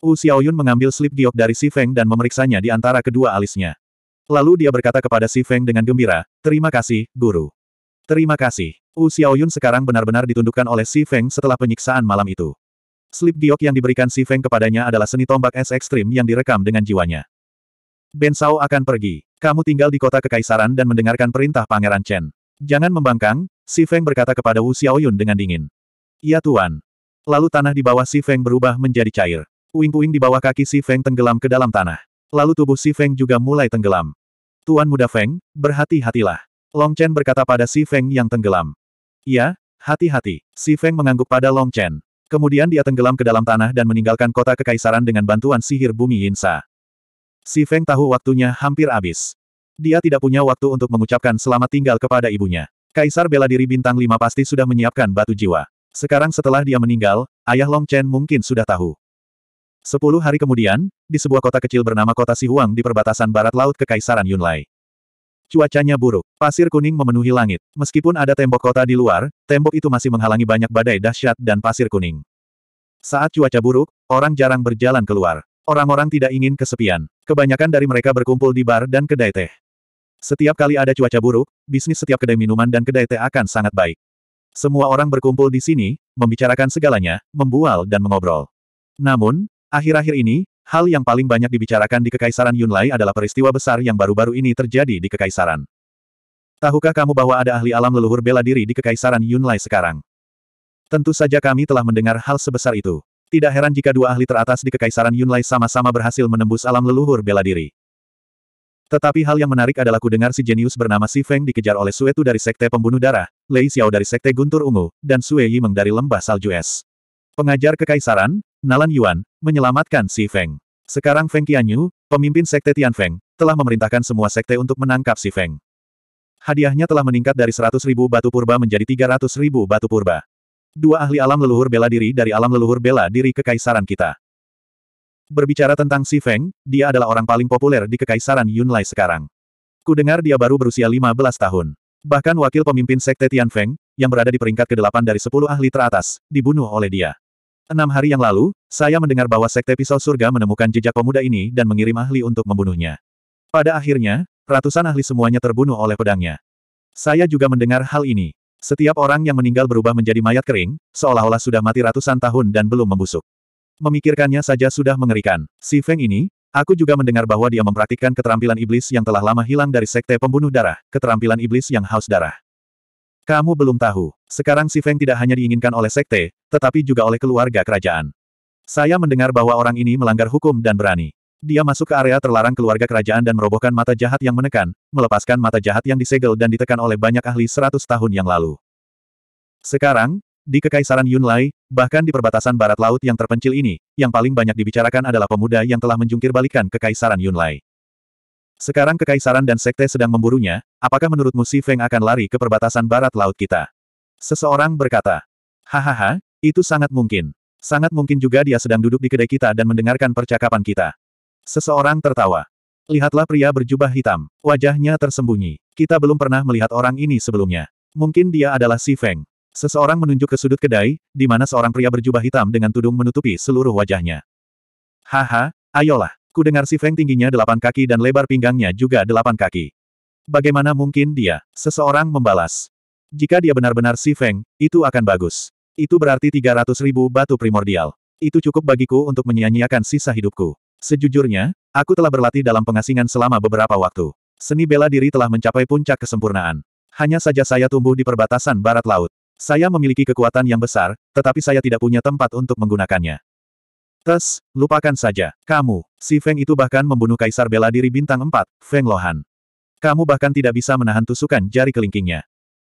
Wu Xiaoyun mengambil slip giok dari Si Feng dan memeriksanya di antara kedua alisnya. Lalu dia berkata kepada Si Feng dengan gembira, Terima kasih, Guru. Terima kasih. Wu Xiaoyun sekarang benar-benar ditundukkan oleh Si Feng setelah penyiksaan malam itu. Slip giok yang diberikan Si Feng kepadanya adalah seni tombak es ekstrim yang direkam dengan jiwanya. Ben Sao akan pergi. Kamu tinggal di kota kekaisaran dan mendengarkan perintah Pangeran Chen. Jangan membangkang, Si Feng berkata kepada Wu Xiaoyun dengan dingin. Iya Tuan. Lalu tanah di bawah Si Feng berubah menjadi cair. Puing-puing di bawah kaki Si Feng tenggelam ke dalam tanah. Lalu tubuh Si Feng juga mulai tenggelam. Tuan muda Feng, berhati-hatilah. Long Chen berkata pada Si Feng yang tenggelam. Ya, hati-hati. Si Feng mengangguk pada Long Chen. Kemudian dia tenggelam ke dalam tanah dan meninggalkan kota kekaisaran dengan bantuan sihir bumi Yinsa. Si Feng tahu waktunya hampir habis. Dia tidak punya waktu untuk mengucapkan selamat tinggal kepada ibunya. Kaisar bela diri bintang lima pasti sudah menyiapkan batu jiwa. Sekarang setelah dia meninggal, ayah Long Chen mungkin sudah tahu. Sepuluh hari kemudian, di sebuah kota kecil bernama Kota Sihuang di perbatasan barat laut Kekaisaran Yunlai. Cuacanya buruk, pasir kuning memenuhi langit. Meskipun ada tembok kota di luar, tembok itu masih menghalangi banyak badai dahsyat dan pasir kuning. Saat cuaca buruk, orang jarang berjalan keluar. Orang-orang tidak ingin kesepian. Kebanyakan dari mereka berkumpul di bar dan kedai teh. Setiap kali ada cuaca buruk, bisnis setiap kedai minuman dan kedai teh akan sangat baik. Semua orang berkumpul di sini, membicarakan segalanya, membual dan mengobrol. Namun, Akhir-akhir ini, hal yang paling banyak dibicarakan di Kekaisaran Yunlai adalah peristiwa besar yang baru-baru ini terjadi di Kekaisaran. Tahukah kamu bahwa ada ahli alam leluhur bela diri di Kekaisaran Yunlai sekarang? Tentu saja kami telah mendengar hal sebesar itu. Tidak heran jika dua ahli teratas di Kekaisaran Yunlai sama-sama berhasil menembus alam leluhur bela diri. Tetapi hal yang menarik adalah ku dengar si jenius bernama Si Feng dikejar oleh Sue Tu dari Sekte Pembunuh Darah, Lei Xiao dari Sekte Guntur Ungu, dan Sue Yimeng dari Lembah Salju Es. Pengajar Kekaisaran, Nalan Yuan, menyelamatkan Si Feng. Sekarang Feng Qianyu, pemimpin Sekte Tian Feng, telah memerintahkan semua sekte untuk menangkap Si Feng. Hadiahnya telah meningkat dari 100.000 batu purba menjadi 300.000 batu purba. Dua ahli alam leluhur bela diri dari alam leluhur bela diri kekaisaran kita. Berbicara tentang Si Feng, dia adalah orang paling populer di kekaisaran Yunlai sekarang. Ku dengar dia baru berusia 15 tahun. Bahkan wakil pemimpin Sekte Tian Feng, yang berada di peringkat ke-8 dari 10 ahli teratas, dibunuh oleh dia. Enam hari yang lalu, saya mendengar bahwa Sekte Pisau Surga menemukan jejak pemuda ini dan mengirim ahli untuk membunuhnya. Pada akhirnya, ratusan ahli semuanya terbunuh oleh pedangnya. Saya juga mendengar hal ini. Setiap orang yang meninggal berubah menjadi mayat kering, seolah-olah sudah mati ratusan tahun dan belum membusuk. Memikirkannya saja sudah mengerikan. Si Feng ini, aku juga mendengar bahwa dia mempraktikkan keterampilan iblis yang telah lama hilang dari sekte pembunuh darah, keterampilan iblis yang haus darah. Kamu belum tahu, sekarang si Feng tidak hanya diinginkan oleh sekte, tetapi juga oleh keluarga kerajaan. Saya mendengar bahwa orang ini melanggar hukum dan berani. Dia masuk ke area terlarang keluarga kerajaan dan merobohkan mata jahat yang menekan, melepaskan mata jahat yang disegel dan ditekan oleh banyak ahli seratus tahun yang lalu. Sekarang, di Kekaisaran Yunlai, bahkan di perbatasan barat laut yang terpencil ini, yang paling banyak dibicarakan adalah pemuda yang telah menjungkir balikan Kekaisaran Yunlai. Sekarang kekaisaran dan sekte sedang memburunya, apakah menurutmu Si Feng akan lari ke perbatasan barat laut kita? Seseorang berkata. Hahaha, itu sangat mungkin. Sangat mungkin juga dia sedang duduk di kedai kita dan mendengarkan percakapan kita. Seseorang tertawa. Lihatlah pria berjubah hitam. Wajahnya tersembunyi. Kita belum pernah melihat orang ini sebelumnya. Mungkin dia adalah Si Feng. Seseorang menunjuk ke sudut kedai, di mana seorang pria berjubah hitam dengan tudung menutupi seluruh wajahnya. Haha, ayolah. Ku dengar si Feng tingginya delapan kaki dan lebar pinggangnya juga delapan kaki. Bagaimana mungkin dia, seseorang membalas. Jika dia benar-benar si Feng, itu akan bagus. Itu berarti 300 ribu batu primordial. Itu cukup bagiku untuk menyia-nyiakan sisa hidupku. Sejujurnya, aku telah berlatih dalam pengasingan selama beberapa waktu. Seni bela diri telah mencapai puncak kesempurnaan. Hanya saja saya tumbuh di perbatasan barat laut. Saya memiliki kekuatan yang besar, tetapi saya tidak punya tempat untuk menggunakannya. Tes, lupakan saja. Kamu, si Feng itu bahkan membunuh kaisar bela diri bintang 4, Feng Lohan. Kamu bahkan tidak bisa menahan tusukan jari kelingkingnya.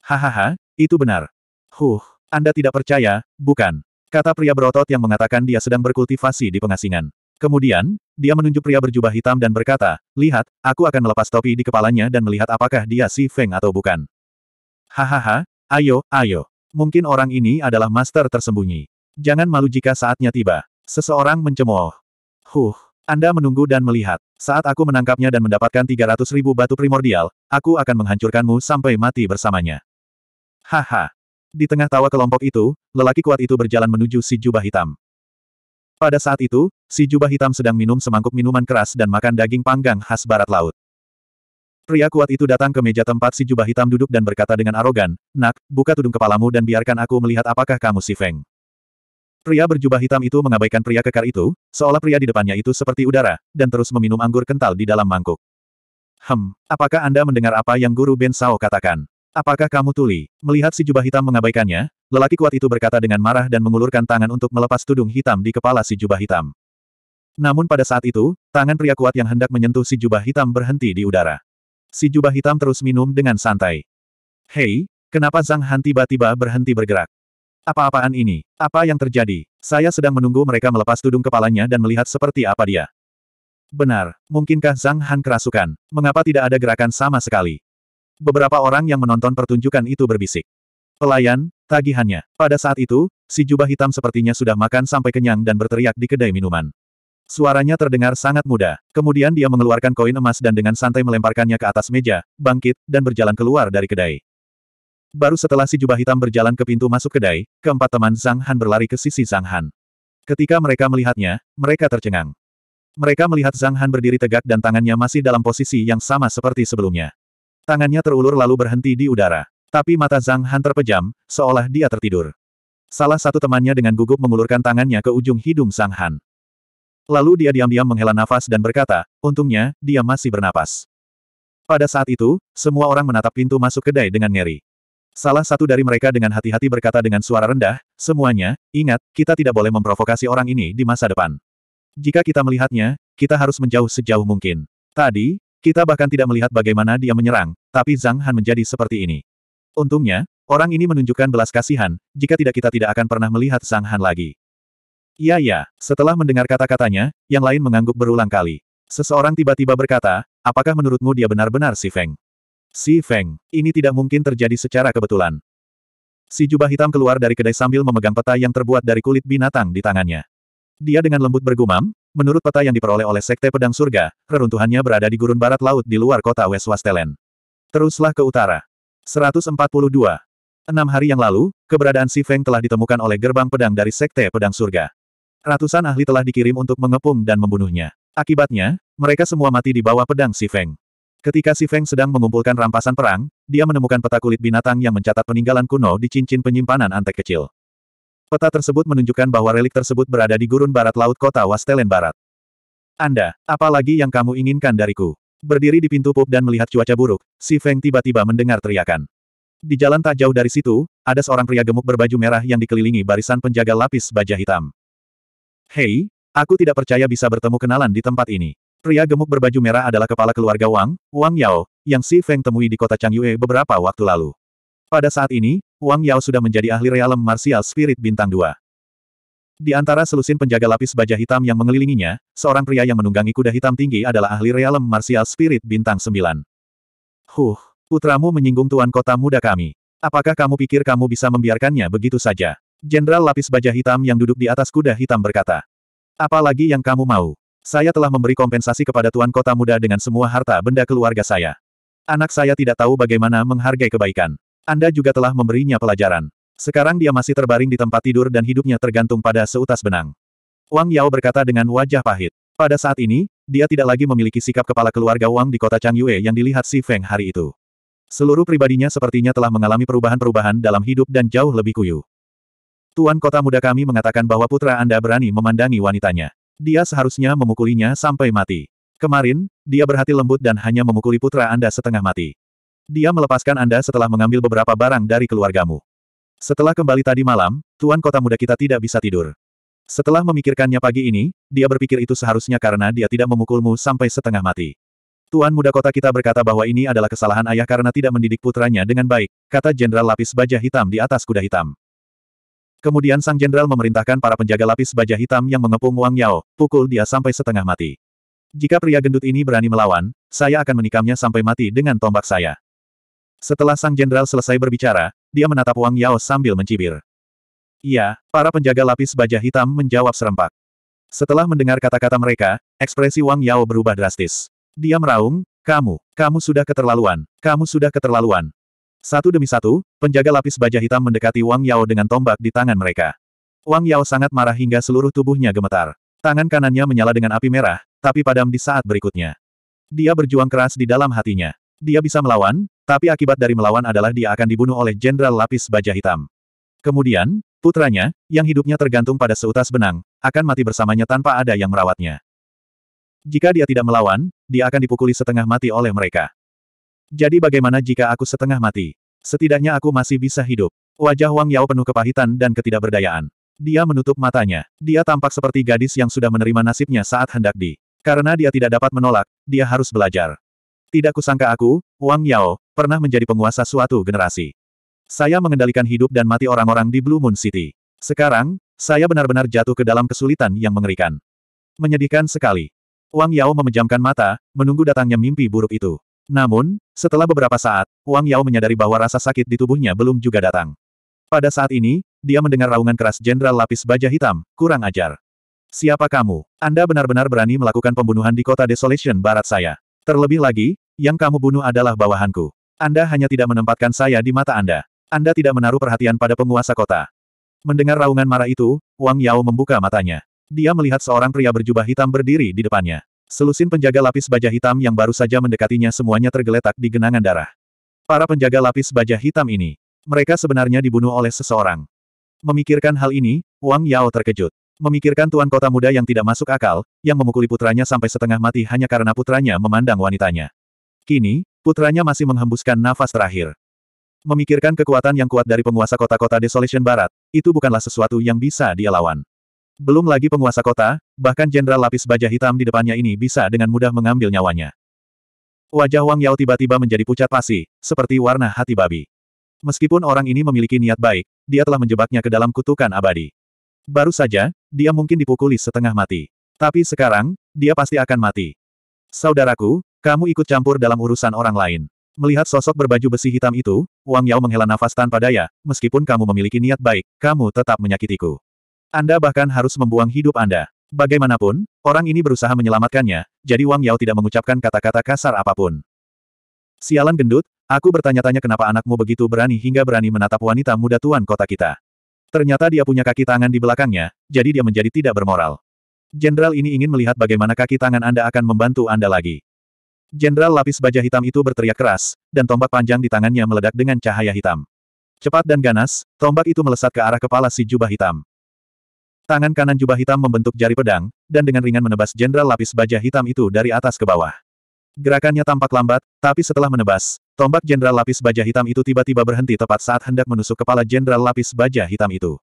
Hahaha, itu benar. Huh, Anda tidak percaya, bukan? Kata pria berotot yang mengatakan dia sedang berkultivasi di pengasingan. Kemudian, dia menunjuk pria berjubah hitam dan berkata, Lihat, aku akan melepas topi di kepalanya dan melihat apakah dia si Feng atau bukan. Hahaha, ayo, ayo. Mungkin orang ini adalah master tersembunyi. Jangan malu jika saatnya tiba. Seseorang mencemooh. Huh, Anda menunggu dan melihat. Saat aku menangkapnya dan mendapatkan 300 ribu batu primordial, aku akan menghancurkanmu sampai mati bersamanya. Haha. Di tengah tawa kelompok itu, lelaki kuat itu berjalan menuju si jubah hitam. Pada saat itu, si jubah hitam sedang minum semangkuk minuman keras dan makan daging panggang khas barat laut. Pria kuat itu datang ke meja tempat si jubah hitam duduk dan berkata dengan arogan, Nak, buka tudung kepalamu dan biarkan aku melihat apakah kamu si Feng. Pria berjubah hitam itu mengabaikan pria kekar itu, seolah pria di depannya itu seperti udara, dan terus meminum anggur kental di dalam mangkuk. Hem, apakah Anda mendengar apa yang Guru Ben Sao katakan? Apakah kamu tuli? Melihat si jubah hitam mengabaikannya, lelaki kuat itu berkata dengan marah dan mengulurkan tangan untuk melepas tudung hitam di kepala si jubah hitam. Namun pada saat itu, tangan pria kuat yang hendak menyentuh si jubah hitam berhenti di udara. Si jubah hitam terus minum dengan santai. Hei, kenapa Zhang Han tiba-tiba berhenti bergerak? Apa-apaan ini? Apa yang terjadi? Saya sedang menunggu mereka melepas tudung kepalanya dan melihat seperti apa dia. Benar, mungkinkah Zhang Han kerasukan? Mengapa tidak ada gerakan sama sekali? Beberapa orang yang menonton pertunjukan itu berbisik. Pelayan, tagihannya. Pada saat itu, si jubah hitam sepertinya sudah makan sampai kenyang dan berteriak di kedai minuman. Suaranya terdengar sangat mudah. Kemudian dia mengeluarkan koin emas dan dengan santai melemparkannya ke atas meja, bangkit, dan berjalan keluar dari kedai. Baru setelah si jubah hitam berjalan ke pintu masuk kedai, keempat teman Zhang Han berlari ke sisi Zhang Han. Ketika mereka melihatnya, mereka tercengang. Mereka melihat Zhang Han berdiri tegak dan tangannya masih dalam posisi yang sama seperti sebelumnya. Tangannya terulur lalu berhenti di udara. Tapi mata Zhang Han terpejam, seolah dia tertidur. Salah satu temannya dengan gugup mengulurkan tangannya ke ujung hidung Zhang Han. Lalu dia diam-diam menghela nafas dan berkata, untungnya, dia masih bernapas. Pada saat itu, semua orang menatap pintu masuk kedai dengan ngeri. Salah satu dari mereka dengan hati-hati berkata dengan suara rendah, semuanya, ingat, kita tidak boleh memprovokasi orang ini di masa depan. Jika kita melihatnya, kita harus menjauh sejauh mungkin. Tadi, kita bahkan tidak melihat bagaimana dia menyerang, tapi Zhang Han menjadi seperti ini. Untungnya, orang ini menunjukkan belas kasihan, jika tidak kita tidak akan pernah melihat Zhang Han lagi. Ya ya, setelah mendengar kata-katanya, yang lain mengangguk berulang kali. Seseorang tiba-tiba berkata, apakah menurutmu dia benar-benar si Feng? Si Feng, ini tidak mungkin terjadi secara kebetulan. Si jubah hitam keluar dari kedai sambil memegang peta yang terbuat dari kulit binatang di tangannya. Dia dengan lembut bergumam, menurut peta yang diperoleh oleh Sekte Pedang Surga, reruntuhannya berada di gurun barat laut di luar kota West Wastelen. Teruslah ke utara. 142. Enam hari yang lalu, keberadaan Si Feng telah ditemukan oleh gerbang pedang dari Sekte Pedang Surga. Ratusan ahli telah dikirim untuk mengepung dan membunuhnya. Akibatnya, mereka semua mati di bawah pedang Si Feng. Ketika Si Feng sedang mengumpulkan rampasan perang, dia menemukan peta kulit binatang yang mencatat peninggalan kuno di cincin penyimpanan antek kecil. Peta tersebut menunjukkan bahwa relik tersebut berada di gurun barat laut kota Wastelen Barat. Anda, apalagi yang kamu inginkan dariku? Berdiri di pintu pub dan melihat cuaca buruk, Si Feng tiba-tiba mendengar teriakan. Di jalan tak jauh dari situ, ada seorang pria gemuk berbaju merah yang dikelilingi barisan penjaga lapis baja hitam. Hei, aku tidak percaya bisa bertemu kenalan di tempat ini. Pria gemuk berbaju merah adalah kepala keluarga Wang, Wang Yao, yang Si Feng temui di kota Changyue beberapa waktu lalu. Pada saat ini, Wang Yao sudah menjadi ahli realem martial spirit bintang 2. Di antara selusin penjaga lapis baja hitam yang mengelilinginya, seorang pria yang menunggangi kuda hitam tinggi adalah ahli realem martial spirit bintang 9. Huh, putramu menyinggung tuan kota muda kami. Apakah kamu pikir kamu bisa membiarkannya begitu saja? Jenderal lapis baja hitam yang duduk di atas kuda hitam berkata. Apalagi yang kamu mau? Saya telah memberi kompensasi kepada Tuan Kota Muda dengan semua harta benda keluarga saya. Anak saya tidak tahu bagaimana menghargai kebaikan. Anda juga telah memberinya pelajaran. Sekarang dia masih terbaring di tempat tidur dan hidupnya tergantung pada seutas benang. Wang Yao berkata dengan wajah pahit. Pada saat ini, dia tidak lagi memiliki sikap kepala keluarga Wang di kota Chang Yue yang dilihat si Feng hari itu. Seluruh pribadinya sepertinya telah mengalami perubahan-perubahan dalam hidup dan jauh lebih kuyuh. Tuan kota muda kami mengatakan bahwa putra Anda berani memandangi wanitanya. Dia seharusnya memukulinya sampai mati. Kemarin, dia berhati lembut dan hanya memukuli putra Anda setengah mati. Dia melepaskan Anda setelah mengambil beberapa barang dari keluargamu. Setelah kembali tadi malam, Tuan Kota Muda kita tidak bisa tidur. Setelah memikirkannya pagi ini, dia berpikir itu seharusnya karena dia tidak memukulmu sampai setengah mati. Tuan Muda Kota kita berkata bahwa ini adalah kesalahan ayah karena tidak mendidik putranya dengan baik, kata Jenderal Lapis Baja Hitam di atas kuda hitam. Kemudian sang jenderal memerintahkan para penjaga lapis baja hitam yang mengepung Wang Yao, pukul dia sampai setengah mati. Jika pria gendut ini berani melawan, saya akan menikamnya sampai mati dengan tombak saya. Setelah sang jenderal selesai berbicara, dia menatap Wang Yao sambil mencibir. Iya, para penjaga lapis baja hitam menjawab serempak. Setelah mendengar kata-kata mereka, ekspresi Wang Yao berubah drastis. Dia meraung, kamu, kamu sudah keterlaluan, kamu sudah keterlaluan, satu demi satu, penjaga lapis baja hitam mendekati Wang Yao dengan tombak di tangan mereka. Wang Yao sangat marah hingga seluruh tubuhnya gemetar. Tangan kanannya menyala dengan api merah, tapi padam di saat berikutnya. Dia berjuang keras di dalam hatinya. Dia bisa melawan, tapi akibat dari melawan adalah dia akan dibunuh oleh Jenderal Lapis Baja Hitam. Kemudian, putranya, yang hidupnya tergantung pada seutas benang, akan mati bersamanya tanpa ada yang merawatnya. Jika dia tidak melawan, dia akan dipukuli setengah mati oleh mereka. Jadi bagaimana jika aku setengah mati? Setidaknya aku masih bisa hidup. Wajah Wang Yao penuh kepahitan dan ketidakberdayaan. Dia menutup matanya. Dia tampak seperti gadis yang sudah menerima nasibnya saat hendak di. Karena dia tidak dapat menolak, dia harus belajar. Tidak kusangka aku, Wang Yao, pernah menjadi penguasa suatu generasi. Saya mengendalikan hidup dan mati orang-orang di Blue Moon City. Sekarang, saya benar-benar jatuh ke dalam kesulitan yang mengerikan. Menyedihkan sekali. Wang Yao memejamkan mata, menunggu datangnya mimpi buruk itu. Namun, setelah beberapa saat, Wang Yao menyadari bahwa rasa sakit di tubuhnya belum juga datang. Pada saat ini, dia mendengar raungan keras Jenderal Lapis Baja Hitam, kurang ajar. Siapa kamu? Anda benar-benar berani melakukan pembunuhan di kota Desolation Barat saya. Terlebih lagi, yang kamu bunuh adalah bawahanku. Anda hanya tidak menempatkan saya di mata Anda. Anda tidak menaruh perhatian pada penguasa kota. Mendengar raungan marah itu, Wang Yao membuka matanya. Dia melihat seorang pria berjubah hitam berdiri di depannya. Selusin penjaga lapis baja hitam yang baru saja mendekatinya semuanya tergeletak di genangan darah. Para penjaga lapis baja hitam ini. Mereka sebenarnya dibunuh oleh seseorang. Memikirkan hal ini, Wang Yao terkejut. Memikirkan tuan kota muda yang tidak masuk akal, yang memukuli putranya sampai setengah mati hanya karena putranya memandang wanitanya. Kini, putranya masih menghembuskan nafas terakhir. Memikirkan kekuatan yang kuat dari penguasa kota-kota Desolation Barat, itu bukanlah sesuatu yang bisa dia lawan. Belum lagi penguasa kota, bahkan jenderal lapis baja hitam di depannya ini bisa dengan mudah mengambil nyawanya. Wajah Wang Yao tiba-tiba menjadi pucat pasi, seperti warna hati babi. Meskipun orang ini memiliki niat baik, dia telah menjebaknya ke dalam kutukan abadi. Baru saja, dia mungkin dipukuli setengah mati. Tapi sekarang, dia pasti akan mati. Saudaraku, kamu ikut campur dalam urusan orang lain. Melihat sosok berbaju besi hitam itu, Wang Yao menghela nafas tanpa daya, meskipun kamu memiliki niat baik, kamu tetap menyakitiku. Anda bahkan harus membuang hidup Anda. Bagaimanapun, orang ini berusaha menyelamatkannya, jadi Wang Yao tidak mengucapkan kata-kata kasar apapun. Sialan gendut, aku bertanya-tanya kenapa anakmu begitu berani hingga berani menatap wanita muda tuan kota kita. Ternyata dia punya kaki tangan di belakangnya, jadi dia menjadi tidak bermoral. Jenderal ini ingin melihat bagaimana kaki tangan Anda akan membantu Anda lagi. Jenderal lapis baja hitam itu berteriak keras, dan tombak panjang di tangannya meledak dengan cahaya hitam. Cepat dan ganas, tombak itu melesat ke arah kepala si jubah hitam. Tangan kanan jubah hitam membentuk jari pedang, dan dengan ringan menebas jenderal lapis baja hitam itu dari atas ke bawah. Gerakannya tampak lambat, tapi setelah menebas, tombak jenderal lapis baja hitam itu tiba-tiba berhenti tepat saat hendak menusuk kepala jenderal lapis baja hitam itu.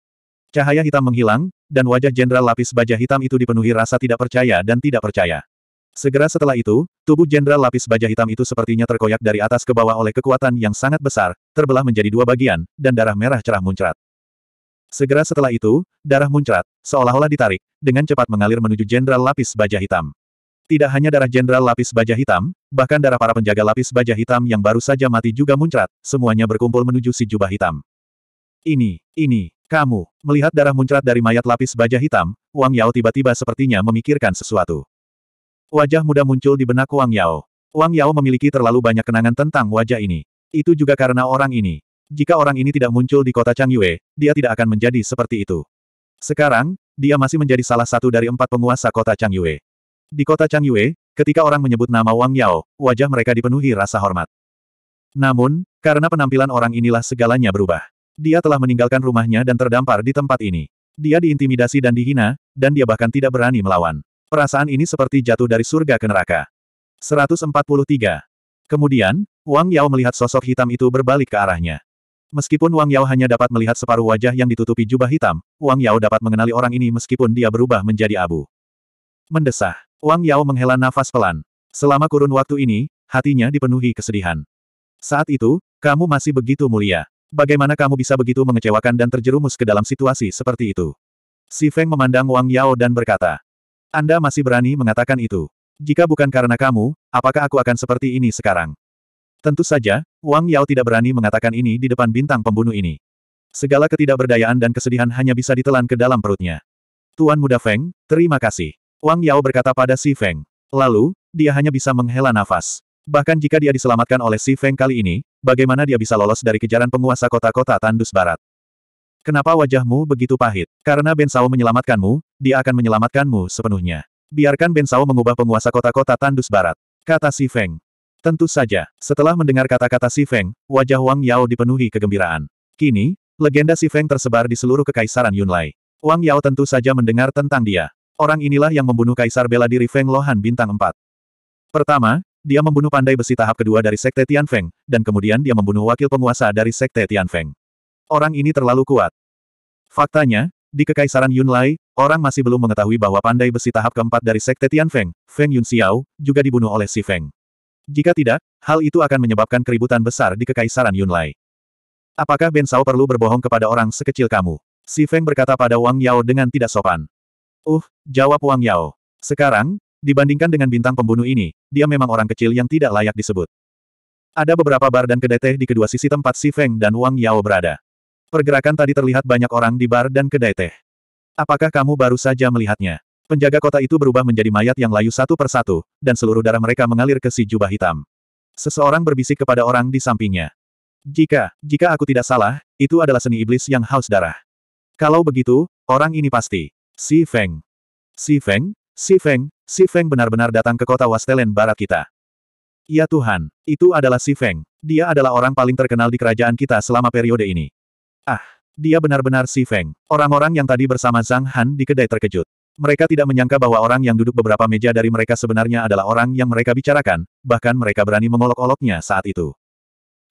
Cahaya hitam menghilang, dan wajah jenderal lapis baja hitam itu dipenuhi rasa tidak percaya dan tidak percaya. Segera setelah itu, tubuh jenderal lapis baja hitam itu sepertinya terkoyak dari atas ke bawah oleh kekuatan yang sangat besar, terbelah menjadi dua bagian, dan darah merah cerah muncrat. Segera setelah itu, darah muncrat, Seolah-olah ditarik, dengan cepat mengalir menuju Jenderal Lapis Baja Hitam. Tidak hanya darah Jenderal Lapis Baja Hitam, bahkan darah para penjaga Lapis Baja Hitam yang baru saja mati juga muncrat, semuanya berkumpul menuju si jubah hitam. Ini, ini, kamu, melihat darah muncrat dari mayat Lapis Baja Hitam, Wang Yao tiba-tiba sepertinya memikirkan sesuatu. Wajah muda muncul di benak Wang Yao. Wang Yao memiliki terlalu banyak kenangan tentang wajah ini. Itu juga karena orang ini. Jika orang ini tidak muncul di kota Chang Yue, dia tidak akan menjadi seperti itu. Sekarang, dia masih menjadi salah satu dari empat penguasa kota Changyue. Di kota Changyue, ketika orang menyebut nama Wang Yao, wajah mereka dipenuhi rasa hormat. Namun, karena penampilan orang inilah segalanya berubah. Dia telah meninggalkan rumahnya dan terdampar di tempat ini. Dia diintimidasi dan dihina, dan dia bahkan tidak berani melawan. Perasaan ini seperti jatuh dari surga ke neraka. 143. Kemudian, Wang Yao melihat sosok hitam itu berbalik ke arahnya. Meskipun Wang Yao hanya dapat melihat separuh wajah yang ditutupi jubah hitam, Wang Yao dapat mengenali orang ini meskipun dia berubah menjadi abu. Mendesah. Wang Yao menghela nafas pelan. Selama kurun waktu ini, hatinya dipenuhi kesedihan. Saat itu, kamu masih begitu mulia. Bagaimana kamu bisa begitu mengecewakan dan terjerumus ke dalam situasi seperti itu? Si Feng memandang Wang Yao dan berkata, Anda masih berani mengatakan itu. Jika bukan karena kamu, apakah aku akan seperti ini sekarang? Tentu saja, Wang Yao tidak berani mengatakan ini di depan bintang pembunuh ini. Segala ketidakberdayaan dan kesedihan hanya bisa ditelan ke dalam perutnya. Tuan Muda Feng, terima kasih. Wang Yao berkata pada Si Feng. Lalu, dia hanya bisa menghela nafas. Bahkan jika dia diselamatkan oleh Si Feng kali ini, bagaimana dia bisa lolos dari kejaran penguasa kota-kota Tandus Barat? Kenapa wajahmu begitu pahit? Karena Ben Sao menyelamatkanmu, dia akan menyelamatkanmu sepenuhnya. Biarkan Ben Sao mengubah penguasa kota-kota Tandus Barat. Kata Si Feng. Tentu saja, setelah mendengar kata-kata Si Feng, wajah Wang Yao dipenuhi kegembiraan. Kini, legenda Si Feng tersebar di seluruh kekaisaran Yunlai. Wang Yao tentu saja mendengar tentang dia. Orang inilah yang membunuh kaisar bela diri Feng Lohan bintang 4. Pertama, dia membunuh pandai besi tahap kedua dari Sekte Tian Feng, dan kemudian dia membunuh wakil penguasa dari Sekte Tian Feng. Orang ini terlalu kuat. Faktanya, di Kekaisaran Yunlai, orang masih belum mengetahui bahwa pandai besi tahap keempat dari Sekte Tian Feng Yunxiao, juga dibunuh oleh Si Feng. Jika tidak, hal itu akan menyebabkan keributan besar di Kekaisaran Yunlai. Apakah Ben Sao perlu berbohong kepada orang sekecil kamu? Si Feng berkata pada Wang Yao dengan tidak sopan. Uh, jawab Wang Yao. Sekarang, dibandingkan dengan bintang pembunuh ini, dia memang orang kecil yang tidak layak disebut. Ada beberapa bar dan kedai teh di kedua sisi tempat Si Feng dan Wang Yao berada. Pergerakan tadi terlihat banyak orang di bar dan kedai teh. Apakah kamu baru saja melihatnya? Penjaga kota itu berubah menjadi mayat yang layu satu persatu, dan seluruh darah mereka mengalir ke si jubah hitam. Seseorang berbisik kepada orang di sampingnya. Jika, jika aku tidak salah, itu adalah seni iblis yang haus darah. Kalau begitu, orang ini pasti. Si Feng. Si Feng, si Feng, si Feng benar-benar datang ke kota Wastelen Barat kita. Ya Tuhan, itu adalah si Feng. Dia adalah orang paling terkenal di kerajaan kita selama periode ini. Ah, dia benar-benar si Feng. Orang-orang yang tadi bersama Zhang Han di kedai terkejut. Mereka tidak menyangka bahwa orang yang duduk beberapa meja dari mereka sebenarnya adalah orang yang mereka bicarakan, bahkan mereka berani mengolok-oloknya saat itu.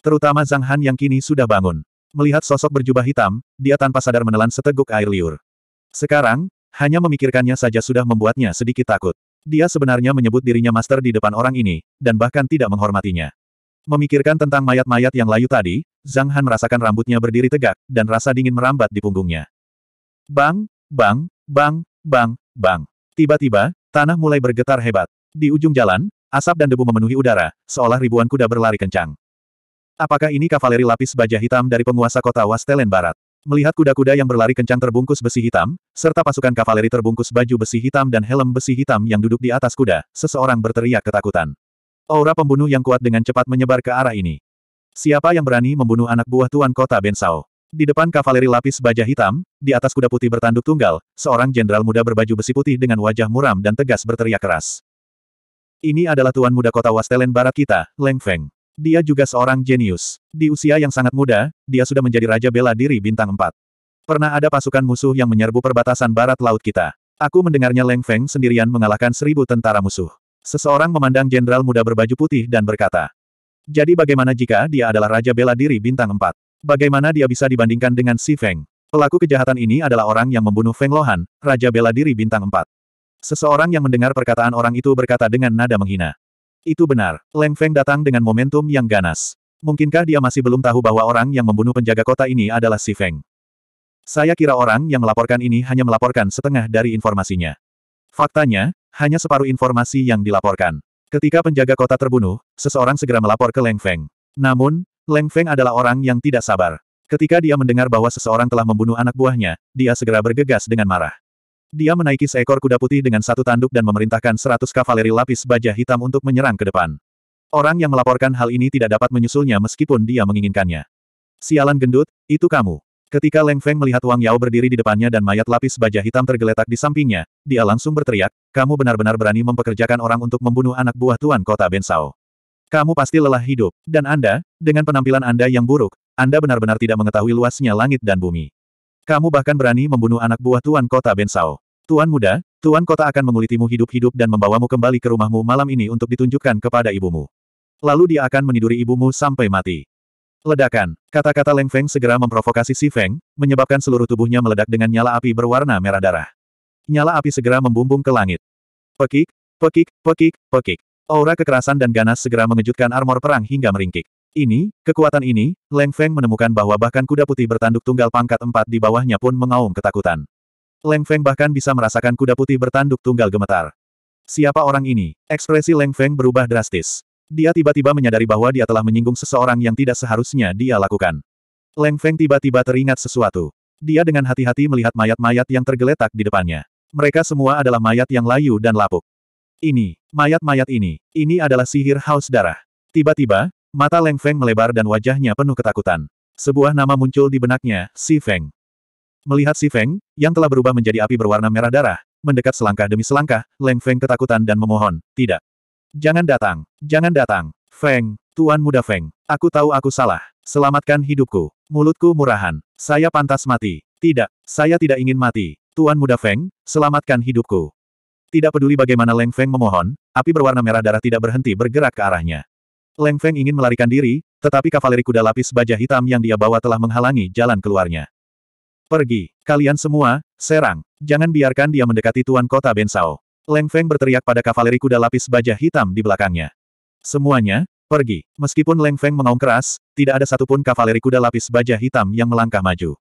Terutama Zhang Han yang kini sudah bangun. Melihat sosok berjubah hitam, dia tanpa sadar menelan seteguk air liur. Sekarang, hanya memikirkannya saja sudah membuatnya sedikit takut. Dia sebenarnya menyebut dirinya master di depan orang ini, dan bahkan tidak menghormatinya. Memikirkan tentang mayat-mayat yang layu tadi, Zhang Han merasakan rambutnya berdiri tegak, dan rasa dingin merambat di punggungnya. Bang, bang, bang, Bang, bang. Tiba-tiba, tanah mulai bergetar hebat. Di ujung jalan, asap dan debu memenuhi udara, seolah ribuan kuda berlari kencang. Apakah ini kavaleri lapis baja hitam dari penguasa kota Wastelen Barat? Melihat kuda-kuda yang berlari kencang terbungkus besi hitam, serta pasukan kavaleri terbungkus baju besi hitam dan helm besi hitam yang duduk di atas kuda, seseorang berteriak ketakutan. Aura pembunuh yang kuat dengan cepat menyebar ke arah ini. Siapa yang berani membunuh anak buah tuan kota Bensau? Di depan kavaleri lapis baja hitam, di atas kuda putih bertanduk tunggal, seorang jenderal muda berbaju besi putih dengan wajah muram dan tegas berteriak keras. Ini adalah tuan muda kota Wastelen Barat kita, Leng Feng. Dia juga seorang jenius. Di usia yang sangat muda, dia sudah menjadi raja bela diri bintang empat. Pernah ada pasukan musuh yang menyerbu perbatasan barat laut kita. Aku mendengarnya Leng Feng sendirian mengalahkan seribu tentara musuh. Seseorang memandang jenderal muda berbaju putih dan berkata, Jadi bagaimana jika dia adalah raja bela diri bintang empat? Bagaimana dia bisa dibandingkan dengan Si Feng? Pelaku kejahatan ini adalah orang yang membunuh Feng Lohan, Raja Bela Diri Bintang 4. Seseorang yang mendengar perkataan orang itu berkata dengan nada menghina. Itu benar, Leng Feng datang dengan momentum yang ganas. Mungkinkah dia masih belum tahu bahwa orang yang membunuh penjaga kota ini adalah Si Feng? Saya kira orang yang melaporkan ini hanya melaporkan setengah dari informasinya. Faktanya, hanya separuh informasi yang dilaporkan. Ketika penjaga kota terbunuh, seseorang segera melapor ke Leng Feng. Namun, Leng Feng adalah orang yang tidak sabar. Ketika dia mendengar bahwa seseorang telah membunuh anak buahnya, dia segera bergegas dengan marah. Dia menaiki seekor kuda putih dengan satu tanduk dan memerintahkan seratus kavaleri lapis baja hitam untuk menyerang ke depan. Orang yang melaporkan hal ini tidak dapat menyusulnya meskipun dia menginginkannya. Sialan gendut, itu kamu. Ketika Leng Feng melihat Wang Yao berdiri di depannya dan mayat lapis baja hitam tergeletak di sampingnya, dia langsung berteriak, kamu benar-benar berani mempekerjakan orang untuk membunuh anak buah Tuan Kota Bensao. Kamu pasti lelah hidup. Dan Anda, dengan penampilan Anda yang buruk, Anda benar-benar tidak mengetahui luasnya langit dan bumi. Kamu bahkan berani membunuh anak buah Tuan Kota Bensao. Tuan muda, Tuan Kota akan mengulitimu hidup-hidup dan membawamu kembali ke rumahmu malam ini untuk ditunjukkan kepada ibumu. Lalu dia akan meniduri ibumu sampai mati. Ledakan. Kata-kata Leng Feng segera memprovokasi Si Feng, menyebabkan seluruh tubuhnya meledak dengan nyala api berwarna merah darah. Nyala api segera membumbung ke langit. Pekik, pekik, pekik, pekik. Aura kekerasan dan ganas segera mengejutkan armor perang hingga meringkik. Ini, kekuatan ini, Leng Feng menemukan bahwa bahkan kuda putih bertanduk tunggal pangkat empat di bawahnya pun mengaum ketakutan. Leng Feng bahkan bisa merasakan kuda putih bertanduk tunggal gemetar. Siapa orang ini? Ekspresi Leng Feng berubah drastis. Dia tiba-tiba menyadari bahwa dia telah menyinggung seseorang yang tidak seharusnya dia lakukan. Leng Feng tiba-tiba teringat sesuatu. Dia dengan hati-hati melihat mayat-mayat yang tergeletak di depannya. Mereka semua adalah mayat yang layu dan lapuk. Ini, mayat-mayat ini, ini adalah sihir haus darah. Tiba-tiba, mata Leng Feng melebar dan wajahnya penuh ketakutan. Sebuah nama muncul di benaknya, Si Feng. Melihat Si Feng, yang telah berubah menjadi api berwarna merah darah, mendekat selangkah demi selangkah, Leng Feng ketakutan dan memohon, tidak. Jangan datang, jangan datang, Feng, Tuan Muda Feng, aku tahu aku salah, selamatkan hidupku, mulutku murahan, saya pantas mati, tidak, saya tidak ingin mati, Tuan Muda Feng, selamatkan hidupku. Tidak peduli bagaimana Leng Feng memohon, api berwarna merah darah tidak berhenti bergerak ke arahnya. Leng Feng ingin melarikan diri, tetapi kavaleri kuda lapis baja hitam yang dia bawa telah menghalangi jalan keluarnya. Pergi, kalian semua, serang, jangan biarkan dia mendekati tuan kota Bensao. Leng Feng berteriak pada kavaleri kuda lapis baja hitam di belakangnya. Semuanya, pergi. Meskipun Leng Feng mengaum keras, tidak ada satupun kavaleri kuda lapis baja hitam yang melangkah maju.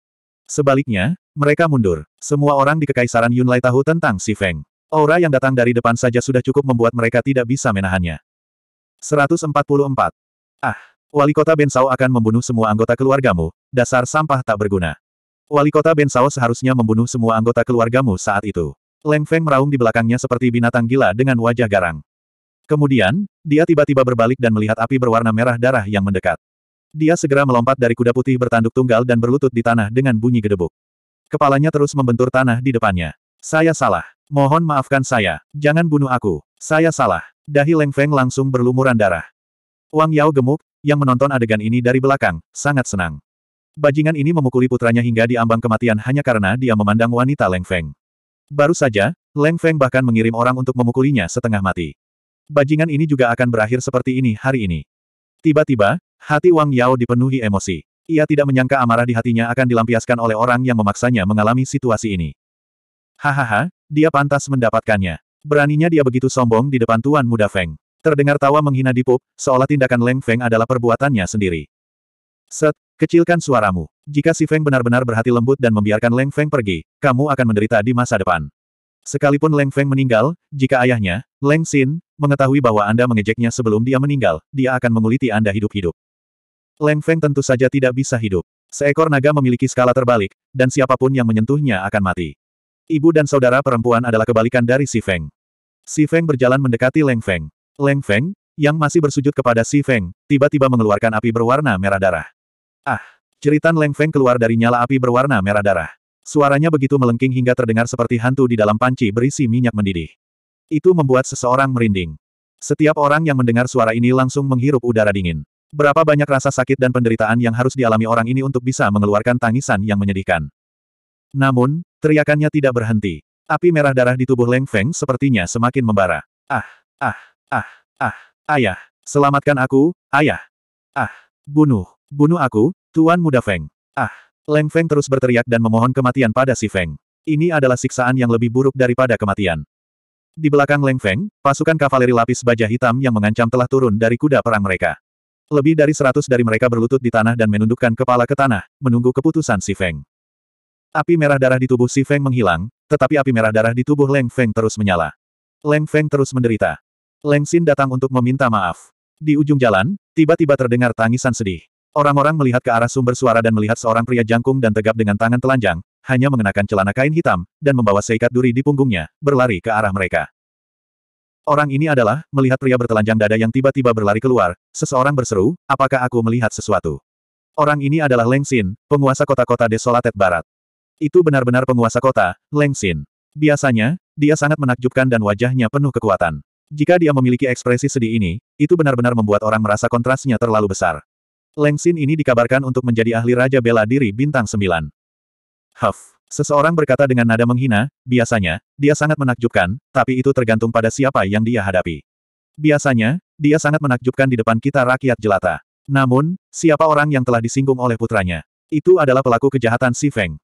Sebaliknya, mereka mundur. Semua orang di Kekaisaran Yunlai tahu tentang Si Feng. Aura yang datang dari depan saja sudah cukup membuat mereka tidak bisa menahannya. 144. Ah, wali kota Bensau akan membunuh semua anggota keluargamu, dasar sampah tak berguna. Wali kota Bensau seharusnya membunuh semua anggota keluargamu saat itu. Leng Feng meraung di belakangnya seperti binatang gila dengan wajah garang. Kemudian, dia tiba-tiba berbalik dan melihat api berwarna merah darah yang mendekat. Dia segera melompat dari kuda putih bertanduk tunggal dan berlutut di tanah dengan bunyi gedebuk. Kepalanya terus membentur tanah di depannya. Saya salah. Mohon maafkan saya, jangan bunuh aku. Saya salah. Dahi Leng Feng langsung berlumuran darah. Wang Yao gemuk, yang menonton adegan ini dari belakang, sangat senang. Bajingan ini memukuli putranya hingga di ambang kematian hanya karena dia memandang wanita Leng Feng. Baru saja, Leng Feng bahkan mengirim orang untuk memukulinya setengah mati. Bajingan ini juga akan berakhir seperti ini hari ini. Tiba-tiba, hati Wang Yao dipenuhi emosi. Ia tidak menyangka amarah di hatinya akan dilampiaskan oleh orang yang memaksanya mengalami situasi ini. Hahaha, dia pantas mendapatkannya. Beraninya dia begitu sombong di depan tuan muda Feng. Terdengar tawa menghina di seolah tindakan Leng Feng adalah perbuatannya sendiri. Set, kecilkan suaramu. Jika si Feng benar-benar berhati lembut dan membiarkan Leng Feng pergi, kamu akan menderita di masa depan. Sekalipun Leng Feng meninggal, jika ayahnya, Leng Xin, mengetahui bahwa Anda mengejeknya sebelum dia meninggal, dia akan menguliti Anda hidup-hidup. Leng Feng tentu saja tidak bisa hidup. Seekor naga memiliki skala terbalik, dan siapapun yang menyentuhnya akan mati. Ibu dan saudara perempuan adalah kebalikan dari Si Feng. Si Feng berjalan mendekati Leng Feng. Leng Feng, yang masih bersujud kepada Si Feng, tiba-tiba mengeluarkan api berwarna merah darah. Ah! Jeritan Leng Feng keluar dari nyala api berwarna merah darah. Suaranya begitu melengking hingga terdengar seperti hantu di dalam panci berisi minyak mendidih. Itu membuat seseorang merinding. Setiap orang yang mendengar suara ini langsung menghirup udara dingin. Berapa banyak rasa sakit dan penderitaan yang harus dialami orang ini untuk bisa mengeluarkan tangisan yang menyedihkan. Namun, Teriakannya tidak berhenti. Api merah darah di tubuh Leng Feng sepertinya semakin membara. Ah, ah, ah, ah, ayah, selamatkan aku, ayah. Ah, bunuh, bunuh aku, Tuan Muda Feng. Ah, Leng Feng terus berteriak dan memohon kematian pada si Feng. Ini adalah siksaan yang lebih buruk daripada kematian. Di belakang Leng Feng, pasukan kavaleri lapis baja hitam yang mengancam telah turun dari kuda perang mereka. Lebih dari seratus dari mereka berlutut di tanah dan menundukkan kepala ke tanah, menunggu keputusan si Feng. Api merah darah di tubuh Si Feng menghilang, tetapi api merah darah di tubuh Leng Feng terus menyala. Leng Feng terus menderita. Leng Xin datang untuk meminta maaf. Di ujung jalan, tiba-tiba terdengar tangisan sedih. Orang-orang melihat ke arah sumber suara dan melihat seorang pria jangkung dan tegap dengan tangan telanjang, hanya mengenakan celana kain hitam, dan membawa seikat duri di punggungnya, berlari ke arah mereka. Orang ini adalah, melihat pria bertelanjang dada yang tiba-tiba berlari keluar, seseorang berseru, apakah aku melihat sesuatu? Orang ini adalah Leng Xin, penguasa kota-kota Desolated Barat. Itu benar-benar penguasa kota, Leng Xin. Biasanya, dia sangat menakjubkan dan wajahnya penuh kekuatan. Jika dia memiliki ekspresi sedih ini, itu benar-benar membuat orang merasa kontrasnya terlalu besar. Leng Xin ini dikabarkan untuk menjadi ahli Raja Bela Diri Bintang sembilan. Huff. Seseorang berkata dengan nada menghina, biasanya, dia sangat menakjubkan, tapi itu tergantung pada siapa yang dia hadapi. Biasanya, dia sangat menakjubkan di depan kita rakyat jelata. Namun, siapa orang yang telah disinggung oleh putranya? Itu adalah pelaku kejahatan Si Feng.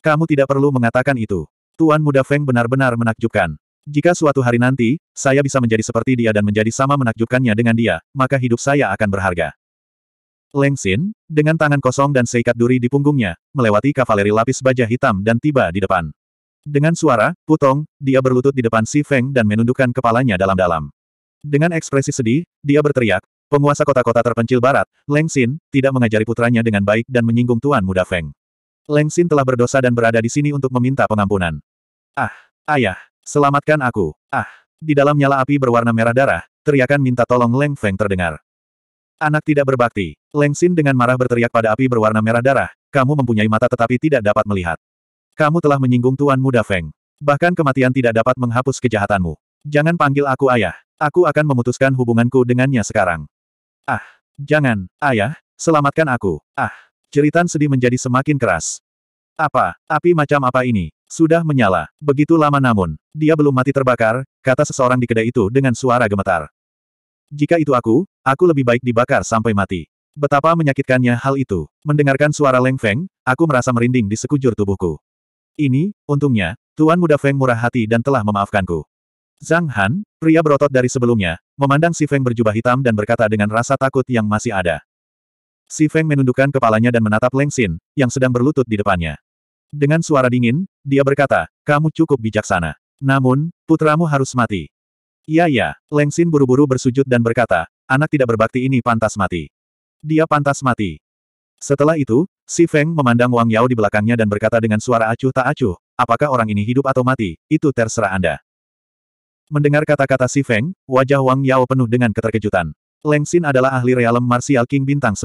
Kamu tidak perlu mengatakan itu. Tuan muda Feng benar-benar menakjubkan. Jika suatu hari nanti, saya bisa menjadi seperti dia dan menjadi sama menakjubkannya dengan dia, maka hidup saya akan berharga. Leng Xin, dengan tangan kosong dan seikat duri di punggungnya, melewati kavaleri lapis baja hitam dan tiba di depan. Dengan suara, putong, dia berlutut di depan Si Feng dan menundukkan kepalanya dalam-dalam. Dengan ekspresi sedih, dia berteriak, penguasa kota-kota terpencil barat, Leng Xin, tidak mengajari putranya dengan baik dan menyinggung Tuan Muda Feng. Leng Xin telah berdosa dan berada di sini untuk meminta pengampunan. Ah, ayah, selamatkan aku. Ah, di dalam nyala api berwarna merah darah, teriakan minta tolong Leng Feng terdengar. Anak tidak berbakti. Leng Xin dengan marah berteriak pada api berwarna merah darah, kamu mempunyai mata tetapi tidak dapat melihat. Kamu telah menyinggung Tuan Muda Feng. Bahkan kematian tidak dapat menghapus kejahatanmu. Jangan panggil aku ayah. Aku akan memutuskan hubunganku dengannya sekarang. Ah, jangan, ayah, selamatkan aku. Ah. Jeritan sedih menjadi semakin keras. Apa, api macam apa ini? Sudah menyala. Begitu lama namun, dia belum mati terbakar, kata seseorang di kedai itu dengan suara gemetar. Jika itu aku, aku lebih baik dibakar sampai mati. Betapa menyakitkannya hal itu. Mendengarkan suara Leng Feng, aku merasa merinding di sekujur tubuhku. Ini, untungnya, Tuan Muda Feng murah hati dan telah memaafkanku. Zhang Han, pria berotot dari sebelumnya, memandang si Feng berjubah hitam dan berkata dengan rasa takut yang masih ada. Si Feng menundukkan kepalanya dan menatap Leng Xin, yang sedang berlutut di depannya. Dengan suara dingin, dia berkata, kamu cukup bijaksana. Namun, putramu harus mati. Iya ya, Leng Xin buru-buru bersujud dan berkata, anak tidak berbakti ini pantas mati. Dia pantas mati. Setelah itu, si Feng memandang Wang Yao di belakangnya dan berkata dengan suara acuh tak acuh, apakah orang ini hidup atau mati, itu terserah Anda. Mendengar kata-kata si Feng, wajah Wang Yao penuh dengan keterkejutan. Leng Xin adalah ahli realem Martial King Bintang 9.